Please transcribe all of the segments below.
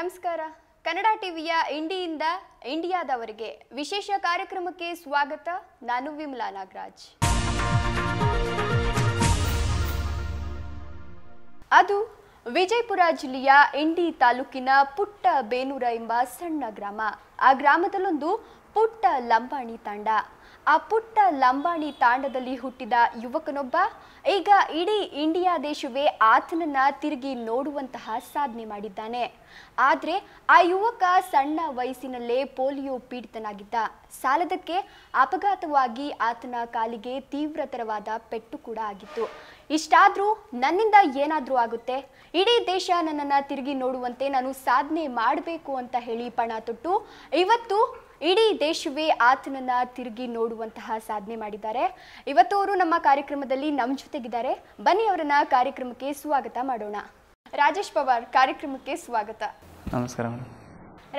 ನಮಸ್ಕಾರ ಕನ್ನಡ ಟಿವಿಯ ಇಂಡಿಯಿಂದ ಇಂಡಿಯಾದವರಿಗೆ ವಿಶೇಷ ಕಾರ್ಯಕ್ರಮಕ್ಕೆ ಸ್ವಾಗತ ನಾನು ವಿಮಲಾ ನಾಗರಾಜ್ ಅದು ವಿಜಯಪುರ ಜಿಲ್ಲೆಯ ಇಂಡಿ ತಾಲೂಕಿನ ಪುಟ್ಟ ಬೇನೂರ ಎಂಬ ಸಣ್ಣ ಗ್ರಾಮ ಆ ಗ್ರಾಮದಲ್ಲೊಂದು ಪುಟ್ಟ ಲಂಬಾಣಿ ತಾಂಡ ಆ ಪುಟ್ಟ ಲಂಬಾಣಿ ತಾಂಡದಲ್ಲಿ ಹುಟ್ಟಿದ ಯುವಕನೊಬ್ಬ ಈಗ ಇಡೀ ಇಂಡಿಯಾ ದೇಶವೇ ಆತನನ್ನ ತಿರುಗಿ ನೋಡುವಂತಹ ಸಾಧನೆ ಮಾಡಿದ್ದಾನೆ ಆದರೆ ಆ ಯುವಕ ಸಣ್ಣ ವಯಸ್ಸಿನಲ್ಲೇ ಪೋಲಿಯೋ ಪೀಡಿತನಾಗಿದ್ದ ಸಾಲದಕ್ಕೆ ಅಪಘಾತವಾಗಿ ಆತನ ಕಾಲಿಗೆ ತೀವ್ರತರವಾದ ಪೆಟ್ಟು ಕೂಡ ಆಗಿತ್ತು ಇಷ್ಟಾದರೂ ನನ್ನಿಂದ ಏನಾದರೂ ಆಗುತ್ತೆ ಇಡೀ ದೇಶ ನನ್ನನ್ನು ತಿರುಗಿ ನೋಡುವಂತೆ ನಾನು ಸಾಧನೆ ಮಾಡಬೇಕು ಅಂತ ಹೇಳಿ ಪಣ ತೊಟ್ಟು ಇವತ್ತು ಇಡೀ ದೇಶವೇ ಆತನನ್ನ ತಿರುಗಿ ನೋಡುವಂತಹ ಸಾಧನೆ ಮಾಡಿದ್ದಾರೆ ಇವತ್ತು ಅವರು ನಮ್ಮ ಕಾರ್ಯಕ್ರಮದಲ್ಲಿ ನಮ್ಮ ಜೊತೆಗಿದ್ದಾರೆ ಬನ್ನಿ ಅವರನ್ನ ಕಾರ್ಯಕ್ರಮಕ್ಕೆ ಸ್ವಾಗತ ಮಾಡೋಣ ರಾಜೇಶ್ ಪವಾರ್ ಕಾರ್ಯಕ್ರಮಕ್ಕೆ ಸ್ವಾಗತ ನಮಸ್ಕಾರ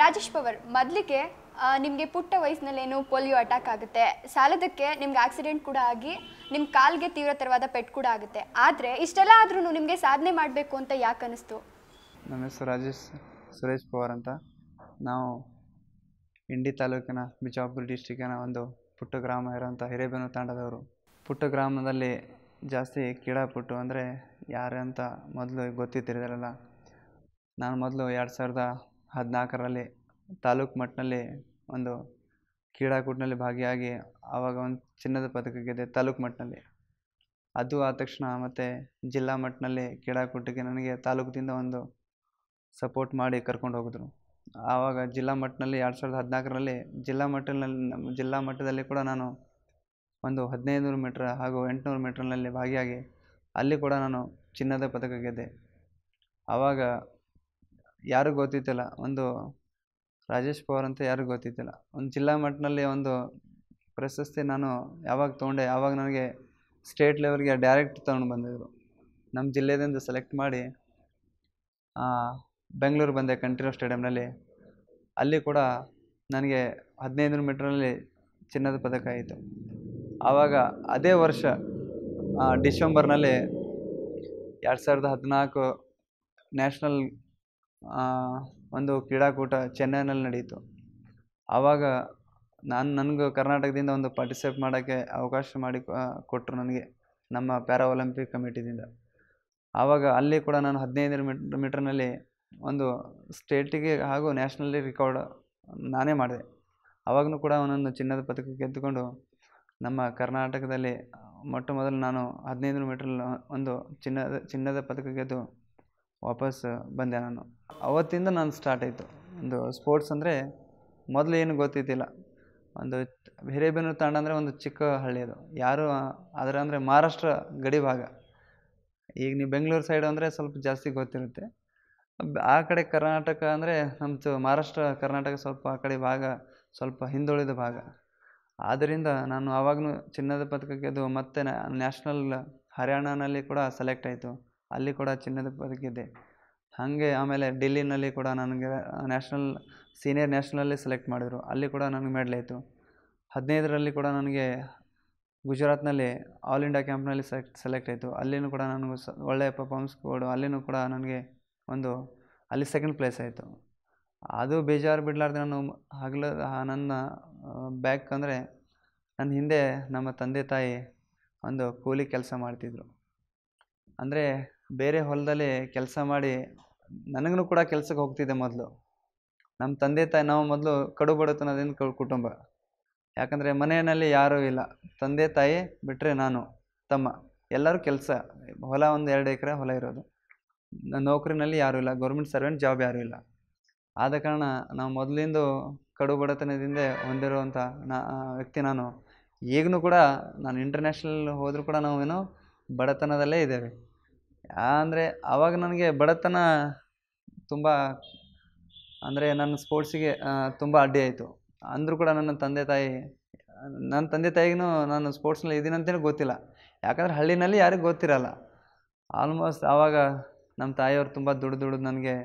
ರಾಜೇಶ್ ಪವಾರ್ ಮೊದಲಿಗೆ ನಿಮಗೆ ಪುಟ್ಟ ವಯಸ್ಸಿನಲ್ಲೇನು ಪೋಲಿಯೋ ಅಟ್ಯಾಕ್ ಆಗುತ್ತೆ ಸಾಲದಕ್ಕೆ ನಿಮ್ಗೆ ಆಕ್ಸಿಡೆಂಟ್ ಕೂಡ ಆಗಿ ನಿಮ್ಮ ಕಾಲ್ಗೆ ತೀವ್ರತರವಾದ ಪೆಟ್ ಕೂಡ ಆಗುತ್ತೆ ಆದ್ರೆ ಇಷ್ಟೆಲ್ಲ ಆದ್ರೂ ನಿಮಗೆ ಸಾಧನೆ ಮಾಡಬೇಕು ಅಂತ ಯಾಕೆ ಅನಿಸ್ತು ನಮ್ಮ ಹೆಸರು ರಾಜೇಶ್ ಸುರೇಶ್ ಪವಾರ್ ಅಂತ ನಾವು ಇಂಡಿ ತಾಲೂಕಿನ ಬಿಜಾಪುರ ಡಿಸ್ಟಿಕ್ಕಿನ ಒಂದು ಪುಟ್ಟ ಗ್ರಾಮ ಇರೋಂಥ ಹಿರೇಬೇನೂರು ತಾಂಡದವರು ಪುಟ್ಟ ಗ್ರಾಮದಲ್ಲಿ ಜಾಸ್ತಿ ಕ್ರೀಡಾಪಟು ಅಂದರೆ ಯಾರು ಅಂತ ಮೊದಲು ಗೊತ್ತಿದ್ದಿರಲಿಲ್ಲ ನಾನು ಮೊದಲು ಎರಡು ಸಾವಿರದ ಹದಿನಾಲ್ಕರಲ್ಲಿ ತಾಲೂಕು ಮಟ್ಟದಲ್ಲಿ ಒಂದು ಕ್ರೀಡಾಕೂಟದಲ್ಲಿ ಭಾಗಿಯಾಗಿ ಆವಾಗ ಒಂದು ಚಿನ್ನದ ಪದಕ ಗೆದ್ದೆ ತಾಲೂಕು ಮಟ್ಟದಲ್ಲಿ ಅದು ಆದ ತಕ್ಷಣ ಮತ್ತು ಜಿಲ್ಲಾ ಮಟ್ಟದಲ್ಲಿ ಕ್ರೀಡಾಕೂಟಕ್ಕೆ ನನಗೆ ತಾಲೂಕಿಂದ ಒಂದು ಸಪೋರ್ಟ್ ಮಾಡಿ ಕರ್ಕೊಂಡು ಹೋಗಿದ್ರು ಆವಾಗ ಜಿಲ್ಲಾ ಮಟ್ಟದಲ್ಲಿ ಎರಡು ಸಾವಿರದ ಹದಿನಾಲ್ಕರಲ್ಲಿ ಜಿಲ್ಲಾ ಮಟ್ಟದಲ್ಲಿ ನಮ್ಮ ಜಿಲ್ಲಾ ಮಟ್ಟದಲ್ಲಿ ಕೂಡ ನಾನು ಒಂದು ನೂರು ಮೀಟ್ರ್ ಹಾಗೂ ಎಂಟುನೂರು ಮೀಟ್ರ್ನಲ್ಲಿ ಭಾಗಿಯಾಗಿ ಅಲ್ಲಿ ಕೂಡ ನಾನು ಚಿನ್ನದ ಪದಕ ಗೆದ್ದೆ ಆವಾಗ ಯಾರೂ ಗೊತ್ತಿತ್ತಿಲ್ಲ ಒಂದು ರಾಜೇಶ್ ಪವಾರ್ ಅಂತ ಯಾರಿಗೂ ಗೊತ್ತಿದ್ದಿಲ್ಲ ಒಂದು ಜಿಲ್ಲಾ ಮಟ್ಟದಲ್ಲಿ ಒಂದು ಪ್ರಶಸ್ತಿ ನಾನು ಯಾವಾಗ ತೊಗೊಂಡೆ ಆವಾಗ ನನಗೆ ಸ್ಟೇಟ್ ಲೆವೆಲ್ಗೆ ಡೈರೆಕ್ಟ್ ತೊಗೊಂಡು ಬಂದಿದ್ದರು ನಮ್ಮ ಜಿಲ್ಲೆಯಿಂದ ಸೆಲೆಕ್ಟ್ ಮಾಡಿ ಬೆಂಗಳೂರು ಬಂದೆ ಕಂಠೀರವ ಸ್ಟೇಡಿಯಂನಲ್ಲಿ ಅಲ್ಲಿ ಕೂಡ ನನಗೆ ಹದಿನೈದು ಮೀಟ್ರಲ್ಲಿ ಚಿನ್ನದ ಪದಕ ಆಯಿತು ಆವಾಗ ಅದೇ ವರ್ಷ ಡಿಸೆಂಬರ್ನಲ್ಲಿ ಎರಡು ಸಾವಿರದ ಹದಿನಾಲ್ಕು ನ್ಯಾಷನಲ್ ಒಂದು ಕ್ರೀಡಾಕೂಟ ಚೆನ್ನೈನಲ್ಲಿ ನಡೆಯಿತು ಆವಾಗ ನಾನು ನನಗೂ ಕರ್ನಾಟಕದಿಂದ ಒಂದು ಪಾರ್ಟಿಸಿಪೇಟ್ ಮಾಡೋಕ್ಕೆ ಅವಕಾಶ ಮಾಡಿ ಕೊಟ್ಟರು ನನಗೆ ನಮ್ಮ ಪ್ಯಾರಾ ಒಲಿಂಪಿಕ್ ಕಮಿಟಿದಿಂದ ಆವಾಗ ಅಲ್ಲಿ ಕೂಡ ನಾನು ಹದಿನೈದು ಮೀಟ್ರ್ ಮೀಟ್ರ್ನಲ್ಲಿ ಒಂದು ಸ್ಟೇಟಿಗೆ ಹಾಗೂ ನ್ಯಾಷ್ನಲಿ ರೆಕಾರ್ಡ್ ನಾನೇ ಮಾಡಿದೆ ಆವಾಗಲೂ ಕೂಡ ಅವನನ್ನು ಚಿನ್ನದ ಪದಕ ಗೆದ್ದುಕೊಂಡು ನಮ್ಮ ಕರ್ನಾಟಕದಲ್ಲಿ ಮೊಟ್ಟ ಮೊದಲು ನಾನು ಹದಿನೈದು ಮೀಟ್ರ್ ಒಂದು ಚಿನ್ನದ ಚಿನ್ನದ ಪದಕ ಗೆದ್ದು ವಾಪಸ್ ಬಂದೆ ನಾನು ಅವತ್ತಿಂದ ನಾನು ಸ್ಟಾರ್ಟ್ ಆಯಿತು ಒಂದು ಸ್ಪೋರ್ಟ್ಸ್ ಅಂದರೆ ಮೊದಲು ಏನು ಗೊತ್ತಿದ್ದಿಲ್ಲ ಒಂದು ಬೇರೆ ಬೇರೆ ತಾಂಡ ಅಂದರೆ ಒಂದು ಚಿಕ್ಕ ಹಳ್ಳಿ ಅದು ಯಾರು ಅದರ ಅಂದರೆ ಮಹಾರಾಷ್ಟ್ರ ಗಡಿ ಭಾಗ ಈಗ ನೀವು ಬೆಂಗಳೂರು ಸೈಡ್ ಅಂದರೆ ಸ್ವಲ್ಪ ಜಾಸ್ತಿ ಗೊತ್ತಿರುತ್ತೆ ಆ ಕಡೆ ಕರ್ನಾಟಕ ಅಂದರೆ ನಮ್ಮ ಮಹಾರಾಷ್ಟ್ರ ಕರ್ನಾಟಕ ಸ್ವಲ್ಪ ಆ ಕಡೆ ಭಾಗ ಸ್ವಲ್ಪ ಹಿಂದುಳಿದ ಭಾಗ ಆದ್ದರಿಂದ ನಾನು ಆವಾಗಲೂ ಚಿನ್ನದ ಪದಕ ಗೆದ್ದು ಮತ್ತೆ ನ್ಯಾಷನಲ್ ಹರ್ಯಾಣನಲ್ಲಿ ಕೂಡ ಸೆಲೆಕ್ಟ್ ಆಯಿತು ಅಲ್ಲಿ ಕೂಡ ಚಿನ್ನದ ಪದಕ ಗೆದ್ದೆ ಹಾಗೆ ಆಮೇಲೆ ಡೆಲ್ಲಿನಲ್ಲಿ ಕೂಡ ನನಗೆ ನ್ಯಾಷನಲ್ ಸೀನಿಯರ್ ನ್ಯಾಷನಲಲ್ಲಿ ಸೆಲೆಕ್ಟ್ ಮಾಡಿದರು ಅಲ್ಲಿ ಕೂಡ ನನಗೆ ಮೆಡ್ಲಾಯಿತು ಹದಿನೈದರಲ್ಲಿ ಕೂಡ ನನಗೆ ಗುಜರಾತ್ನಲ್ಲಿ ಆಲ್ ಇಂಡಿಯಾ ಕ್ಯಾಂಪ್ನಲ್ಲಿ ಸೆಲೆಕ್ಟ್ ಸೆಲೆಕ್ಟ್ ಆಯಿತು ಅಲ್ಲಿಯೂ ಕೂಡ ನನಗೂ ಸ ಒಳ್ಳೆಯ ಪರ್ಫಾರ್ಮೆನ್ಸ್ ಕೊಡು ಅಲ್ಲಿನೂ ಕೂಡ ನನಗೆ ಒಂದು ಅಲ್ಲಿ ಸೆಕೆಂಡ್ ಪ್ಲೇಸ್ ಆಯಿತು ಅದು ಬೇಜಾರು ಬಿಡಲಾರ್ದೆ ನಾನು ಹಗಲ ನನ್ನ ಬ್ಯಾಕ್ ಅಂದರೆ ನನ್ನ ಹಿಂದೆ ನಮ್ಮ ತಂದೆ ತಾಯಿ ಒಂದು ಕೂಲಿ ಕೆಲಸ ಮಾಡ್ತಿದ್ರು ಅಂದರೆ ಬೇರೆ ಹೊಲದಲ್ಲಿ ಕೆಲಸ ಮಾಡಿ ನನಗೂ ಕೂಡ ಕೆಲಸಕ್ಕೆ ಹೋಗ್ತಿದ್ದೆ ಮೊದಲು ನಮ್ಮ ತಂದೆ ತಾಯಿ ನಾವು ಮೊದಲು ಕಡು ಬಡತನದಿಂದ ಕುಟುಂಬ ಯಾಕಂದರೆ ಮನೆಯಲ್ಲಿ ಯಾರೂ ಇಲ್ಲ ತಂದೆ ತಾಯಿ ಬಿಟ್ಟರೆ ನಾನು ತಮ್ಮ ಎಲ್ಲರೂ ಕೆಲಸ ಹೊಲ ಒಂದು ಎರಡು ಎಕರೆ ಹೊಲ ಇರೋದು ನೌಕರಿನಲ್ಲಿ ಯಾರೂ ಇಲ್ಲ ಗೌರ್ಮೆಂಟ್ ಸರ್ವೆಂಟ್ ಜಾಬ್ ಯಾರೂ ಇಲ್ಲ ಆದ ಕಾರಣ ನಾವು ಮೊದಲಿಂದ ಕಡು ಬಡತನದಿಂದ ಹೊಂದಿರುವಂಥ ನಾ ವ್ಯಕ್ತಿ ನಾನು ಈಗಲೂ ಕೂಡ ನಾನು ಇಂಟರ್ನ್ಯಾಷನಲ್ ಹೋದರೂ ಕೂಡ ನಾವೇನು ಬಡತನದಲ್ಲೇ ಇದ್ದೇವೆ ಅಂದರೆ ಆವಾಗ ನನಗೆ ಬಡತನ ತುಂಬ ಅಂದರೆ ನನ್ನ ಸ್ಪೋರ್ಟ್ಸಿಗೆ ತುಂಬ ಅಡ್ಡಿ ಆಯಿತು ಅಂದರೂ ಕೂಡ ನನ್ನ ತಂದೆ ತಾಯಿ ನನ್ನ ತಂದೆ ತಾಯಿಗೂ ನಾನು ಸ್ಪೋರ್ಟ್ಸ್ನಲ್ಲಿ ಇದ್ದೀನಂತೇಳಿ ಗೊತ್ತಿಲ್ಲ ಯಾಕಂದರೆ ಹಳ್ಳಿನಲ್ಲಿ ಯಾರಿಗೂ ಗೊತ್ತಿರಲ್ಲ ಆಲ್ಮೋಸ್ಟ್ ಆವಾಗ ನಮ್ಮ ತಾಯಿಯವರು ತುಂಬ ದುಡ್ಡು ದುಡ್ದು ನನಗೆ